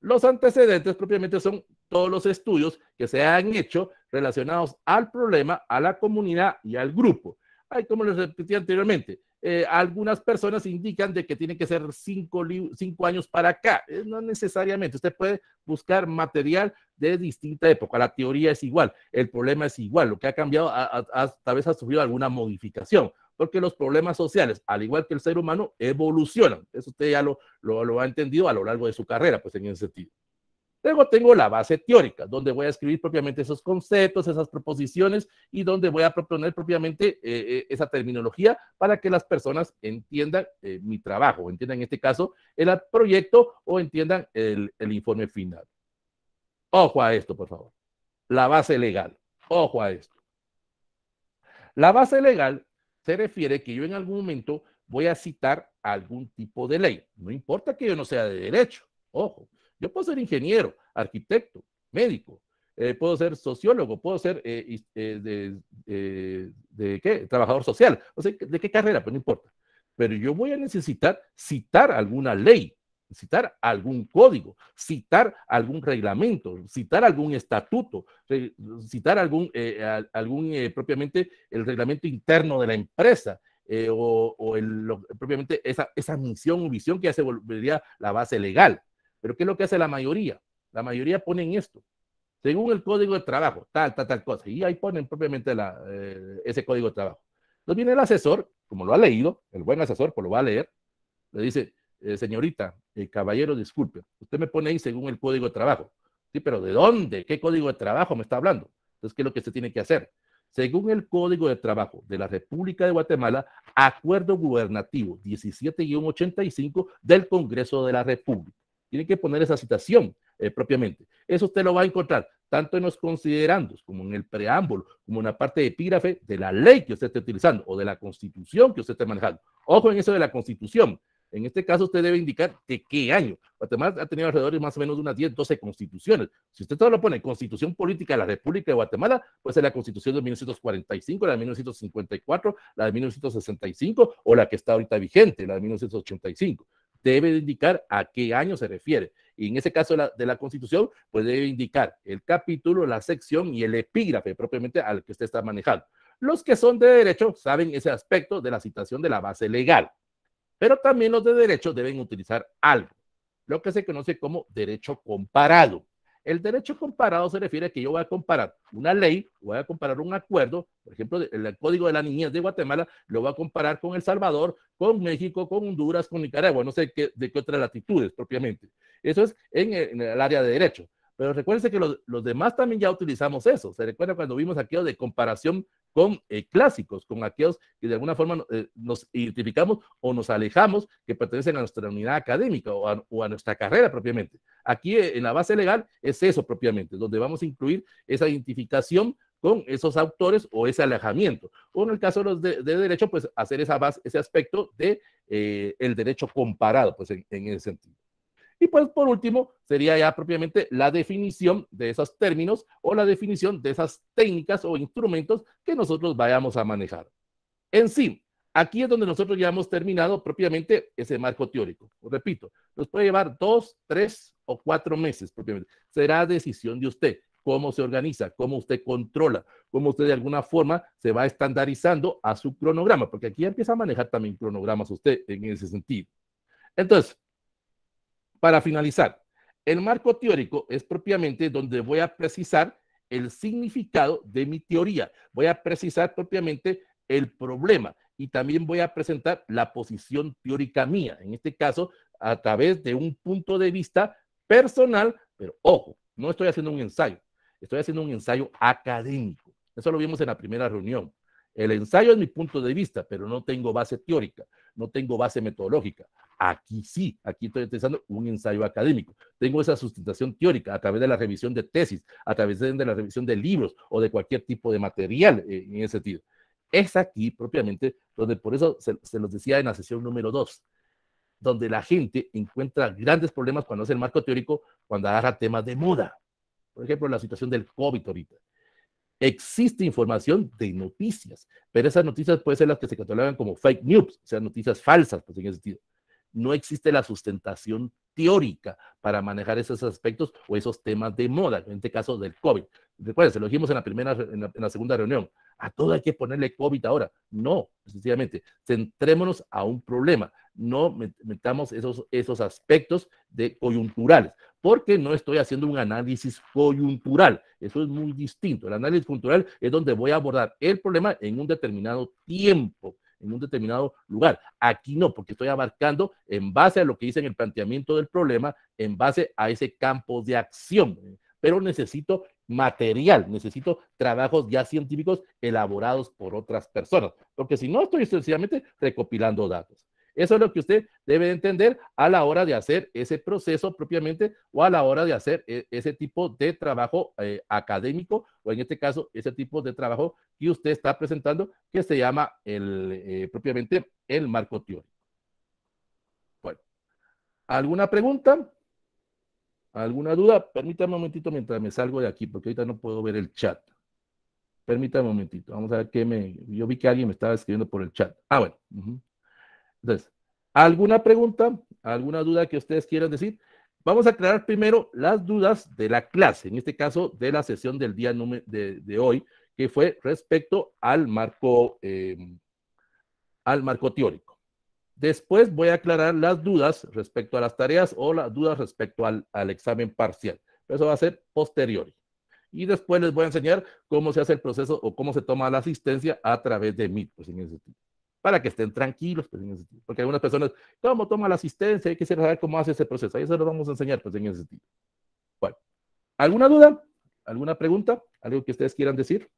Los antecedentes propiamente son todos los estudios que se han hecho relacionados al problema, a la comunidad y al grupo. hay como les repetí anteriormente, eh, algunas personas indican de que tiene que ser cinco, cinco años para acá. Eh, no necesariamente, usted puede buscar material de distinta época, la teoría es igual, el problema es igual, lo que ha cambiado a, tal vez ha sufrido alguna modificación, porque los problemas sociales, al igual que el ser humano, evolucionan. Eso usted ya lo, lo ha entendido a lo largo de su carrera, pues en ese sentido. Luego tengo la base teórica, donde voy a escribir propiamente esos conceptos, esas proposiciones y donde voy a proponer propiamente eh, eh, esa terminología para que las personas entiendan eh, mi trabajo, entiendan en este caso el proyecto o entiendan el, el informe final. Ojo a esto, por favor. La base legal. Ojo a esto. La base legal se refiere que yo en algún momento voy a citar algún tipo de ley. No importa que yo no sea de derecho. Ojo yo puedo ser ingeniero, arquitecto, médico, eh, puedo ser sociólogo, puedo ser eh, eh, de, qué, trabajador social, o sea, de qué carrera, pues no importa. Pero yo voy a necesitar citar alguna ley, citar algún código, citar algún reglamento, citar algún estatuto, citar algún, algún propiamente el reglamento interno de la empresa. o, el, propiamente esa, esa misión o visión que ya se volvería la base legal. Pero ¿qué es lo que hace la mayoría? La mayoría ponen esto. Según el código de trabajo, tal, tal, tal cosa. Y ahí ponen propiamente eh, ese código de trabajo. Entonces viene el asesor, como lo ha leído, el buen asesor, pues lo va a leer, le dice, eh, señorita, eh, caballero, disculpe, usted me pone ahí según el código de trabajo. Sí, pero ¿de dónde? ¿Qué código de trabajo me está hablando? Entonces, ¿qué es lo que se tiene que hacer? Según el Código de Trabajo de la República de Guatemala, Acuerdo Gubernativo 17-85 del Congreso de la República. Tiene que poner esa citación eh, propiamente. Eso usted lo va a encontrar tanto en los considerandos como en el preámbulo, como en la parte de epígrafe de la ley que usted esté utilizando o de la constitución que usted esté manejando. Ojo en eso de la constitución. En este caso, usted debe indicar de qué año. Guatemala ha tenido alrededor de más o menos unas 10, 12 constituciones. Si usted todo lo pone Constitución Política de la República de Guatemala, puede ser la Constitución de 1945, la de 1954, la de 1965 o la que está ahorita vigente, la de 1985 debe indicar a qué año se refiere. Y en ese caso de la, Constitución, pues debe indicar el capítulo, la sección y el epígrafe propiamente al que usted está manejando. Los que son de derecho saben ese aspecto de la citación de la base legal, pero también los de derecho deben utilizar algo, lo que se conoce como derecho comparado. El derecho comparado se refiere a que yo voy a comparar una ley, voy a comparar un acuerdo, por ejemplo, el Código de la Niñez de Guatemala, lo voy a comparar con El Salvador, con México, con Honduras, con Nicaragua, no sé de qué otras latitudes propiamente. Eso es en el, área de derecho. Pero recuérdense que los, los, demás también ya utilizamos eso. ¿Se recuerda cuando vimos aquello de comparación con eh, clásicos, con aquellos que de alguna forma eh, nos identificamos o nos alejamos, que pertenecen a nuestra unidad académica o a, nuestra carrera propiamente. Aquí eh, en la base legal es eso propiamente, donde vamos a incluir esa identificación con esos autores o ese alejamiento. O en el caso de los de, derecho, pues hacer esa base, ese aspecto de el derecho comparado, pues en ese sentido. Y pues por último, sería ya propiamente la definición de esos términos o la definición de esas técnicas o instrumentos que nosotros vayamos a manejar. En sí, aquí es donde nosotros ya hemos terminado propiamente ese marco teórico. repito, nos puede llevar dos, tres o cuatro meses propiamente. Será decisión de usted cómo se organiza, cómo usted controla, cómo usted de alguna forma se va estandarizando a su cronograma, porque aquí empieza a manejar también cronogramas usted en ese sentido. Entonces, para finalizar, el marco teórico es propiamente donde voy a precisar el significado de mi teoría. Voy a precisar propiamente el problema y también voy a presentar la posición teórica mía, en este caso a través de un punto de vista personal, pero ojo, no estoy haciendo un ensayo, estoy haciendo un ensayo académico. Eso lo vimos en la primera reunión. El ensayo es mi punto de vista, pero no tengo base teórica, no tengo base metodológica. Aquí sí, aquí estoy utilizando un ensayo académico. Tengo esa sustentación teórica a través de la revisión de tesis, a través de la revisión de libros o de cualquier tipo de material eh, en ese sentido. Es aquí propiamente donde, por eso se, se los decía en la sesión número 2, donde la gente encuentra grandes problemas cuando hace el marco teórico, cuando agarra temas de moda. Por ejemplo, la situación del COVID ahorita existe información de noticias, pero esas noticias pueden ser las que se catalogan como fake news, o sea, noticias falsas, pues en ese sentido. No existe la sustentación teórica para manejar esos aspectos o esos temas de moda, en este caso del COVID. Recuerden, se lo dijimos en la, primera, en la, segunda reunión, a todo hay que ponerle COVID ahora. No, sencillamente, centrémonos a un problema no metamos esos, esos aspectos de coyunturales, porque no estoy haciendo un análisis coyuntural, eso es muy distinto. El análisis coyuntural es donde voy a abordar el problema en un determinado tiempo, en un determinado lugar. Aquí no, porque estoy abarcando en base a lo que dice en el planteamiento del problema, en base a ese campo de acción, pero necesito material, necesito trabajos ya científicos elaborados por otras personas, porque si no estoy sencillamente recopilando datos. Eso es lo que usted debe entender a la hora de hacer ese proceso propiamente o a la hora de hacer e, ese tipo de trabajo eh, académico o en este caso ese tipo de trabajo que usted está presentando que se llama el, eh, propiamente el marco teórico. Bueno, ¿alguna pregunta? ¿Alguna duda? Permítame un momentito mientras me salgo de aquí porque ahorita no puedo ver el chat. Permítame un momentito, vamos a ver qué me... Yo vi que alguien me estaba escribiendo por el chat. Ah, bueno. Entonces, ¿alguna pregunta? ¿Alguna duda que ustedes quieran decir? Vamos a aclarar primero las dudas de la clase, en este caso de la sesión del día de, hoy, que fue respecto al marco, em, al marco teórico. Después voy a aclarar las dudas respecto a las tareas o las dudas respecto al, examen parcial. eso va a ser posterior. Y después les voy a enseñar cómo se hace el proceso o cómo se toma la asistencia a través de MIT. Pues en ese para que estén tranquilos, pues, porque algunas personas, ¿cómo toma la asistencia? Hay que saber cómo hace ese proceso. Ahí se lo vamos a enseñar, pues, en ese sentido. Bueno, ¿alguna duda? ¿Alguna pregunta? ¿Algo que ustedes quieran decir?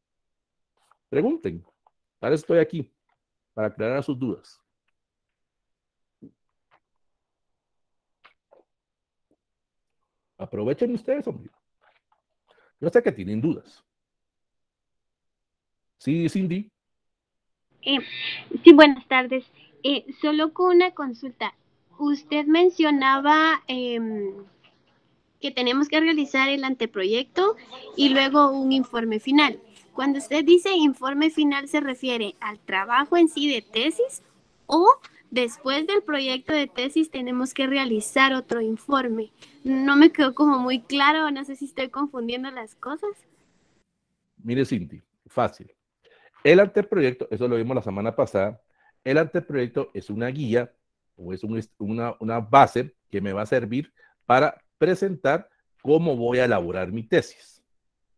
Pregunten. Para eso estoy aquí, para aclarar sus dudas. Aprovechen ustedes, hombre. Yo sé que tienen dudas. Sí, Cindy, eh, sí, buenas tardes. Eh, solo con una consulta. Usted mencionaba em, que tenemos que realizar el anteproyecto y luego un informe final. Cuando usted dice informe final, ¿se refiere al trabajo en sí de tesis o después del proyecto de tesis tenemos que realizar otro informe? No me quedó como muy claro, no sé si estoy confundiendo las cosas. Mire, Cindy, fácil. El anteproyecto, eso lo vimos la semana pasada, el anteproyecto es una guía o es una, base que me va a servir para presentar cómo voy a elaborar mi tesis.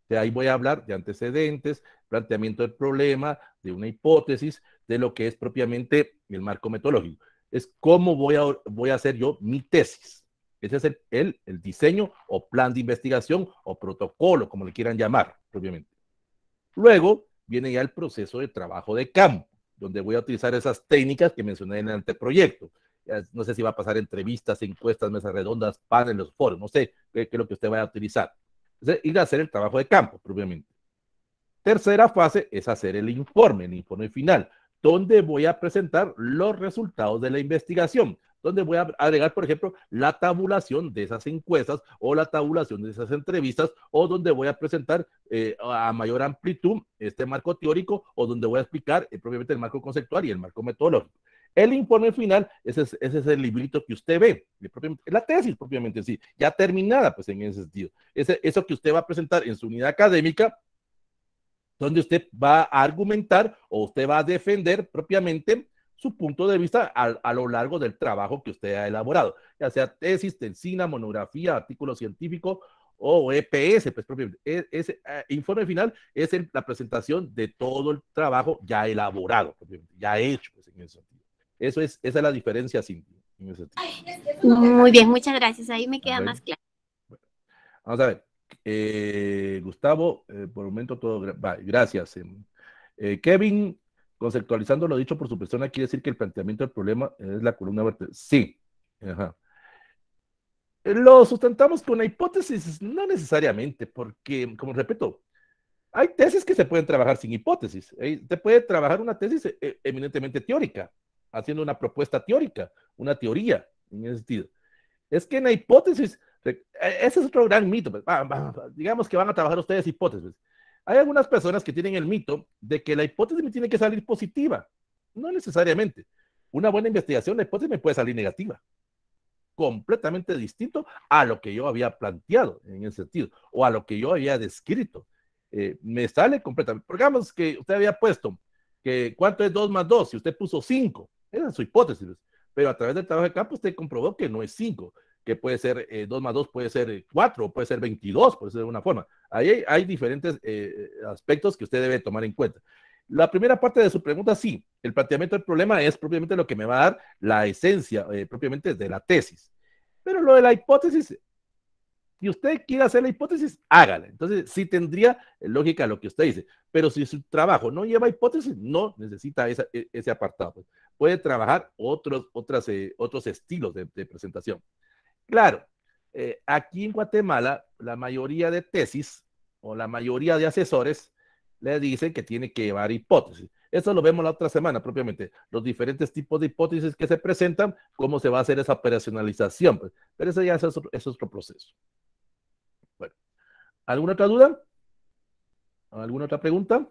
De ahí voy a hablar de antecedentes, planteamiento del problema, de una hipótesis, de lo que es propiamente el marco metodológico. Es cómo voy a, voy a hacer yo mi tesis. Ese es el, el, el diseño o plan de investigación o protocolo, como le quieran llamar propiamente. Luego, viene ya el proceso de trabajo de campo, donde voy a utilizar esas técnicas que mencioné en el anteproyecto. No sé si va a pasar entrevistas, encuestas, mesas redondas, paneles, foros, no sé qué, es lo que usted va a utilizar. Entonces, ir a hacer el trabajo de campo, propiamente. Tercera fase es hacer el informe, el informe final, donde voy a presentar los resultados de la investigación donde voy a agregar, por ejemplo, la tabulación de esas encuestas o la tabulación de esas entrevistas o donde voy a presentar eh, a mayor amplitud este marco teórico o donde voy a explicar eh, propiamente el marco conceptual y el marco metodológico. El informe final, ese es, ese es el librito que usted ve, la tesis propiamente sí, ya terminada pues en ese sentido. Ese, eso que usted va a presentar en su unidad académica, donde usted va a argumentar o usted va a defender propiamente su punto de vista a, lo largo del trabajo que usted ha elaborado, ya sea tesis, tensina, monografía, artículo científico o EPS, pues propiamente. E, ese eh, informe final es la presentación de todo el trabajo ya elaborado, ya hecho, pues, Eso es, esa es la diferencia, simple Muy bien, muchas gracias. Ahí me queda más claro. vamos a ver. Eh, Gustavo, eh, por el momento todo. gracias. Em. Kevin Conceptualizando lo dicho por su persona, quiere decir que el planteamiento del problema es la columna vertebral. Sí. Ajá. Lo sustentamos con una hipótesis, no necesariamente, porque, como repito, hay tesis que se pueden trabajar sin hipótesis. Se puede trabajar una tesis eh, eh, eminentemente teórica, haciendo una propuesta teórica, una teoría, en ese sentido. Es que en la hipótesis, e, ese es otro gran mito. Pues, digamos que van a trabajar ustedes hipótesis. Hay algunas personas que tienen el mito de que la hipótesis me tiene que salir positiva. No necesariamente. Una buena investigación, la hipótesis me puede salir negativa. Completamente distinto a lo que yo había planteado en ese sentido o a lo que yo había descrito. Eh, me sale completamente. Digamos que usted había puesto que cuánto es 2 más 2 y usted puso 5. Esa es su hipótesis. Pero a través del trabajo de campo usted comprobó que no es 5, que puede ser eh, 2 más 2, puede ser 4, puede ser 22, puede ser de una forma. Ahí hay, hay diferentes eh, aspectos que usted debe tomar en cuenta. La primera parte de su pregunta, sí, el planteamiento del problema es propiamente lo que me va a dar la esencia, eh, propiamente de la tesis. Pero lo de la hipótesis, si usted quiere hacer la hipótesis, hágala. Entonces, sí tendría lógica lo que usted dice. Pero si su trabajo no lleva hipótesis, no necesita e, ese apartado. Pues. Puede trabajar otros, otras, eh, otros estilos de, de presentación. Claro, eh, aquí en Guatemala la mayoría de tesis o la mayoría de asesores le dicen que tiene que llevar hipótesis. Eso lo vemos la otra semana propiamente, los diferentes tipos de hipótesis que se presentan, cómo se va a hacer esa operacionalización. Pues. Pero ese ya es otro, es otro proceso. Bueno, ¿alguna otra duda? ¿Alguna otra pregunta?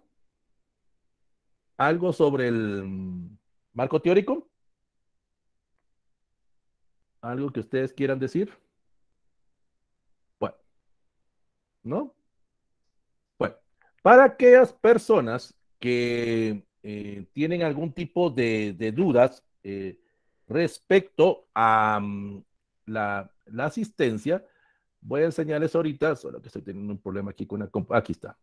¿Algo sobre el marco teórico? ¿Algo que ustedes quieran decir? Bueno, ¿no? Bueno, para aquellas personas que eh, tienen algún tipo de, dudas eh, respecto a mm, la, asistencia, voy a enseñarles ahorita, solo que estoy teniendo un problema aquí con la... Aquí está.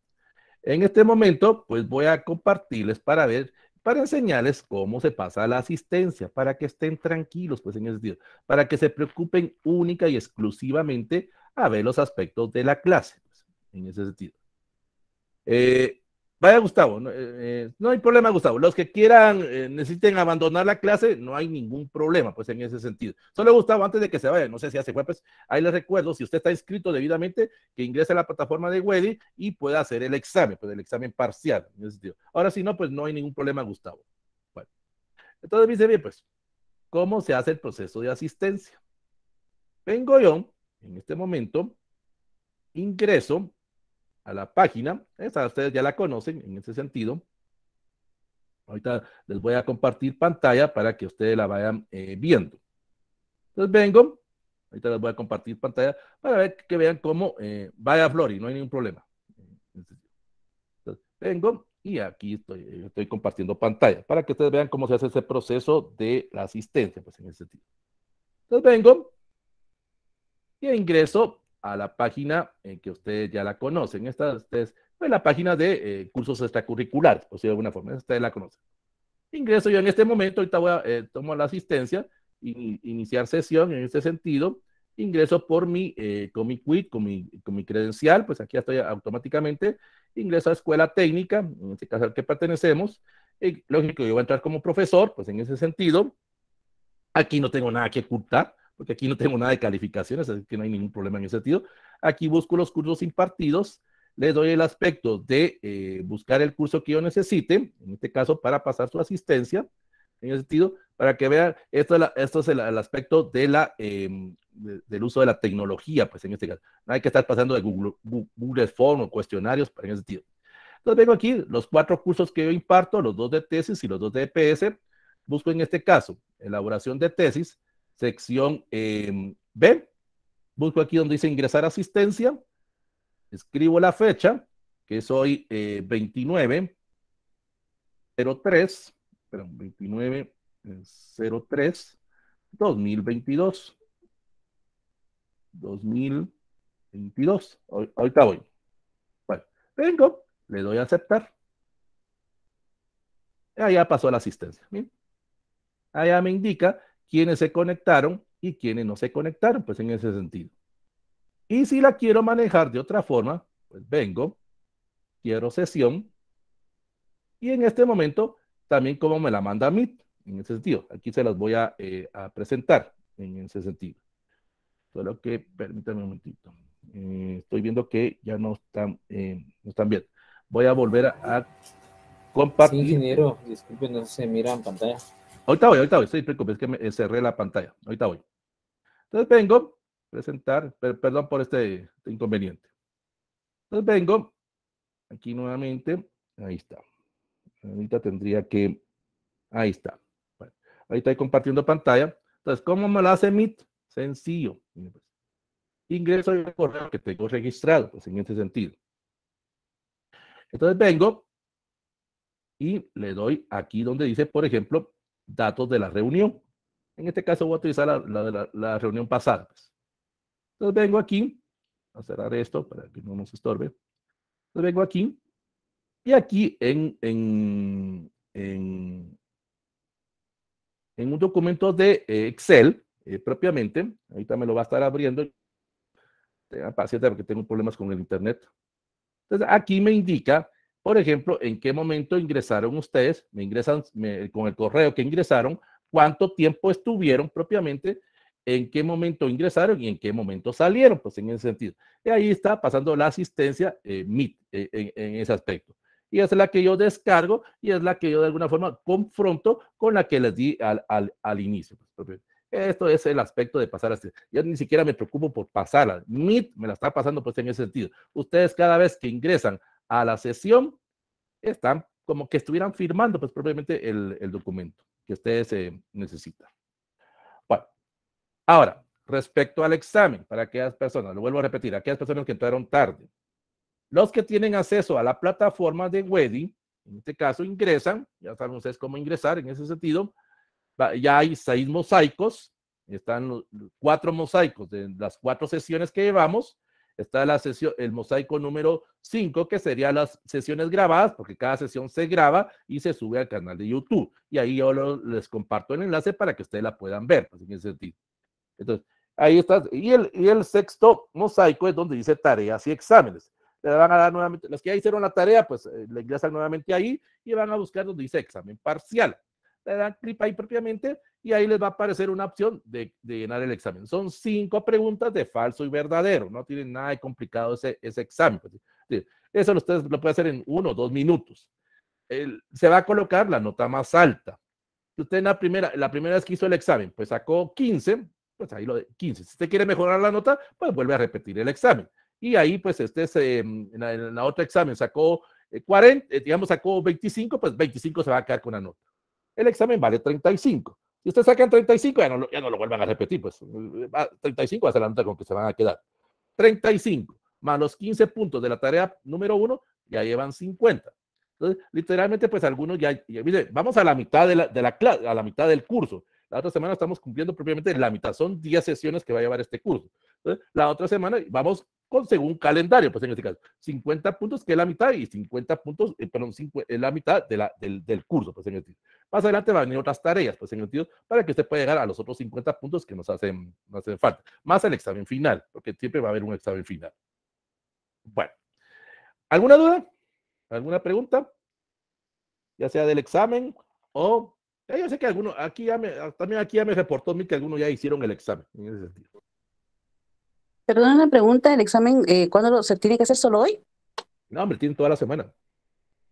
En este momento, pues voy a compartirles para ver para enseñarles cómo se pasa la asistencia, para que estén tranquilos, pues en ese sentido, para que se preocupen única y exclusivamente a ver los aspectos de la clase, pues, en ese sentido. Eh, Vaya Gustavo, eh, eh, no, hay problema Gustavo. Los que quieran, eh, necesiten abandonar la clase, no hay ningún problema, pues en ese sentido. Solo Gustavo, antes de que se vaya, no sé si hace pues ahí les recuerdo, si usted está inscrito debidamente, que ingrese a la plataforma de Wedi y pueda hacer el examen, pues el examen parcial. En ese sentido. Ahora, si no, pues no hay ningún problema Gustavo. Bueno, entonces dice bien, pues, ¿cómo se hace el proceso de asistencia? Vengo yo, en este momento, ingreso la página. Esa ustedes ya la conocen en ese sentido. Ahorita les voy a compartir pantalla para que ustedes la vayan eh, viendo. Entonces vengo, ahorita les voy a compartir pantalla para ver que vean cómo eh, vaya Flori, no hay ningún problema. Entonces, vengo y aquí estoy, eh, estoy compartiendo pantalla para que ustedes vean cómo se hace ese proceso de la asistencia, pues en ese sentido. Entonces vengo y ingreso a la página en eh, que ustedes ya la conocen. Esta es la página de eh, cursos extracurriculares, o sea, de alguna forma, ustedes la conocen. Ingreso yo en este momento, ahorita voy a eh, tomo la asistencia, y iniciar sesión en este sentido. Ingreso por mi, eh, con mi quit, con mi, con mi credencial, pues aquí estoy automáticamente. Ingreso a escuela técnica, en este caso al que pertenecemos. lógico, yo voy a entrar como profesor, pues en ese sentido. Aquí no tengo nada que ocultar porque aquí no tengo nada de calificaciones, así que no hay ningún problema en ese sentido. Aquí busco los cursos impartidos, le doy el aspecto de eh, buscar el curso que yo necesite, en este caso para pasar su asistencia, en ese sentido, para que vean, esto, es, esto es el, aspecto de la, em, del uso de la tecnología, pues en este caso. No hay que estar pasando de Google, Google Form o cuestionarios, en ese sentido. Entonces vengo aquí, los cuatro cursos que yo imparto, los dos de tesis y los dos de EPS, busco en este caso elaboración de tesis, sección em, B. Busco aquí donde dice ingresar asistencia. Escribo la fecha, que es hoy eh, 29 03, perdón, 29 03 2022. 2022. ahorita voy. Bueno, vengo, le doy a aceptar. Allá pasó la asistencia. Bien. Allá me indica quienes se conectaron y quienes no se conectaron, pues en ese sentido. Y si la quiero manejar de otra forma, pues vengo, quiero sesión, y en este momento también como me la manda Meet, en ese sentido. Aquí se las voy a, eh, presentar en ese sentido. Solo que permítanme un momentito. Eh, estoy viendo que ya no están, eh, no están bien. Voy a volver a, compartir. Sí, ingeniero, disculpen, no se mira en pantalla. Ahorita voy, ahorita voy, preocupado, es que me cerré la pantalla. Ahorita voy. Entonces vengo, a presentar, perdón por este inconveniente. Entonces vengo, aquí nuevamente, ahí está. Ahorita tendría que, ahí está. Bueno, ahí estoy compartiendo pantalla. Entonces, ¿cómo me la hace Meet? Sencillo. Pues, ingreso el correo que tengo registrado, pues, en este sentido. Entonces vengo y le doy aquí donde dice, por ejemplo, datos de la reunión. En este caso voy a utilizar la, reunión pasada. Pues. Entonces vengo aquí, a cerrar esto para que no nos estorbe. Entonces vengo aquí y aquí en, en, en, un documento de eh, Excel eh, propiamente, ahorita me lo va a estar abriendo, Tenga paciencia porque tengo problemas con el internet. Entonces aquí me indica por ejemplo, en qué momento ingresaron ustedes, me ingresan con el correo que ingresaron, cuánto tiempo estuvieron propiamente, en qué momento ingresaron y en qué momento salieron, pues en ese sentido. Y ahí está pasando la asistencia eh, MIT eh, en, ese aspecto y es la que yo descargo y es la que yo de alguna forma confronto con la que les di al, al, inicio. Pues, Esto es el aspecto de pasar así. Yo ni siquiera me preocupo por pasarla. MIT me la está pasando pues en ese sentido. Ustedes cada vez que ingresan a la sesión, están como que estuvieran firmando, pues probablemente el, documento que ustedes eh, necesitan. Bueno, ahora, respecto al examen, para aquellas personas, lo vuelvo a repetir, aquellas personas que entraron tarde, los que tienen acceso a la plataforma de Wedi, en este caso ingresan, ya saben ustedes cómo ingresar en ese sentido, ya hay seis mosaicos, están cuatro mosaicos de las cuatro sesiones que llevamos, está la sesión, el mosaico número 5, que serían las sesiones grabadas, porque cada sesión se graba y se sube al canal de YouTube. Y ahí yo les comparto el enlace para que ustedes la puedan ver, pues, en ese sentido. Entonces, ahí está. Y el, el sexto mosaico es donde dice tareas y exámenes. Le van a dar nuevamente, los que ya hicieron la tarea, pues eh, le ingresan nuevamente ahí y van a buscar donde dice examen parcial le dan clip ahí propiamente y ahí les va a aparecer una opción de, llenar el examen. Son cinco preguntas de falso y verdadero, no tienen nada de complicado ese, examen. Pues, Eso ustedes lo puede hacer en uno o dos minutos. se va a colocar la nota más alta. Usted en la primera, la primera vez que hizo el examen, pues sacó 15, pues ahí lo de 15. Si usted quiere mejorar la nota, pues vuelve a repetir el examen. Y ahí, pues, este en, la, otro examen sacó 40, eh, eh, digamos, sacó 25, pues 25 se va a quedar con la nota el examen vale 35. Si ustedes sacan 35, ya no, lo vuelvan a repetir, pues 35 ser la nota con que se van a quedar. 35 más los 15 puntos de la tarea número 1, ya llevan 50. Entonces, literalmente, pues algunos ya, mire, vamos a la mitad de la, de la clase, a la mitad del curso. La otra semana estamos cumpliendo propiamente la mitad, son 10 sesiones que va a llevar este curso. Entonces, la otra semana vamos con según calendario, pues en este caso, 50 puntos que es la mitad y 50 puntos, eh, perdón, 5, es la mitad de la, del, curso, pues en este caso. Más adelante van a venir otras tareas, pues en el este sentido, para que usted pueda llegar a los otros 50 puntos que nos hacen, nos hacen falta, más el examen final, porque siempre va a haber un examen final. Bueno, ¿alguna duda? ¿Alguna pregunta? Ya sea del examen o... Eh, yo sé que algunos, aquí ya me, también aquí ya me reportó a mí que algunos ya hicieron el examen, en ese sentido. Perdón una pregunta, el examen, eh, ¿cuándo se tiene que hacer solo hoy? No, me tienen toda la semana.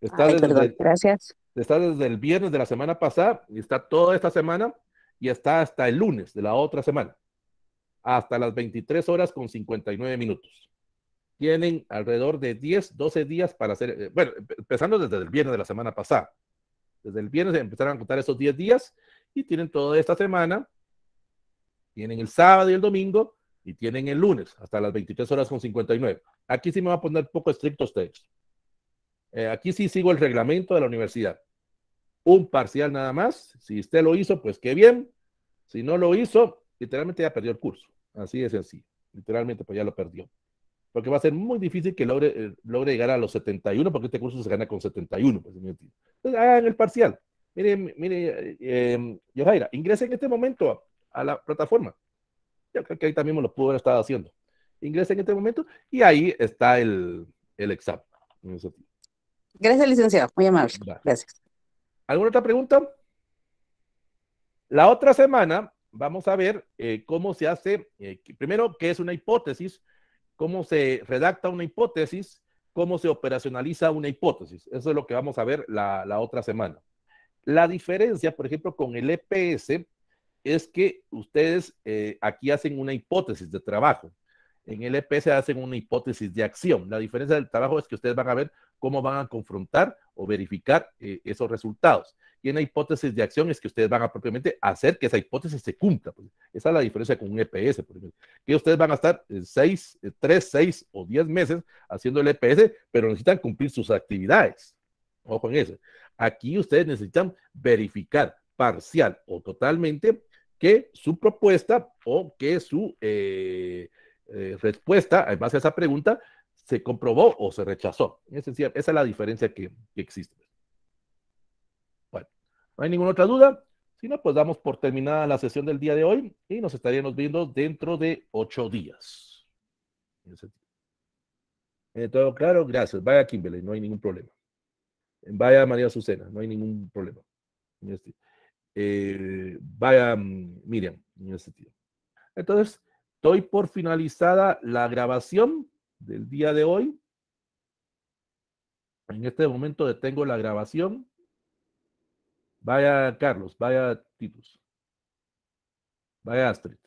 gracias. Está desde el viernes de la semana pasada, y está toda esta semana, y está hasta el lunes de la otra semana, hasta las 23 horas con 59 minutos. Tienen alrededor de 10, 12 días para hacer, eh, bueno, empezando desde el viernes de la semana pasada. Desde el viernes empezaron a contar esos 10 días y tienen toda esta semana, tienen el sábado y el domingo y tienen el lunes hasta las 23 horas con 59. Aquí sí me va a poner poco estricto usted. Eh, aquí sí sigo el reglamento de la universidad. Un parcial nada más. Si usted lo hizo, pues qué bien. Si no lo hizo, literalmente ya perdió el curso. Así es así. Literalmente, pues ya lo perdió. Porque va a ser muy difícil que logre, eh, logre llegar a los 71, porque este curso se gana con 71. Pues, Entonces, hagan ah, el parcial. Mire, mire, eh, eh ingrese en este momento a la plataforma. Yo creo que también me lo pudo haber estado haciendo. Ingresa en este momento y ahí está el, examen. Gracias, licenciado. Muy amable. Gracias. ¿Alguna otra pregunta? La otra semana vamos a ver eh, cómo se hace, eh, primero, qué es una hipótesis, cómo se redacta una hipótesis, cómo se operacionaliza una hipótesis. Eso es lo que vamos a ver la, la otra semana. La diferencia, por ejemplo, con el EPS es que ustedes eh, aquí hacen una hipótesis de trabajo. En el EPS hacen una hipótesis de acción. La diferencia del trabajo es que ustedes van a ver cómo van a confrontar o verificar eh, esos resultados. Y en la hipótesis de acción es que ustedes van a propiamente hacer que esa hipótesis se cumpla. Pues. esa es la diferencia con un EPS, por ejemplo. Que ustedes van a estar eh, seis, tres, seis o diez meses haciendo el EPS, pero necesitan cumplir sus actividades. Ojo en eso. Aquí ustedes necesitan verificar parcial o totalmente que su propuesta o que su eh, eh, respuesta en base a esa pregunta se comprobó o se rechazó. esa es la diferencia que, existe. Bueno, no hay ninguna otra duda. Si no, pues damos por terminada la sesión del día de hoy y nos estaríamos viendo dentro de ocho días. Todo claro, gracias. Vaya Kimberly, no hay ningún problema. Vaya María Azucena, no hay ningún problema. Eh, vaya Miriam, en ese sentido. Entonces, estoy por finalizada la grabación del día de hoy. En este momento detengo la grabación. Vaya Carlos, vaya Titus, vaya Astrid.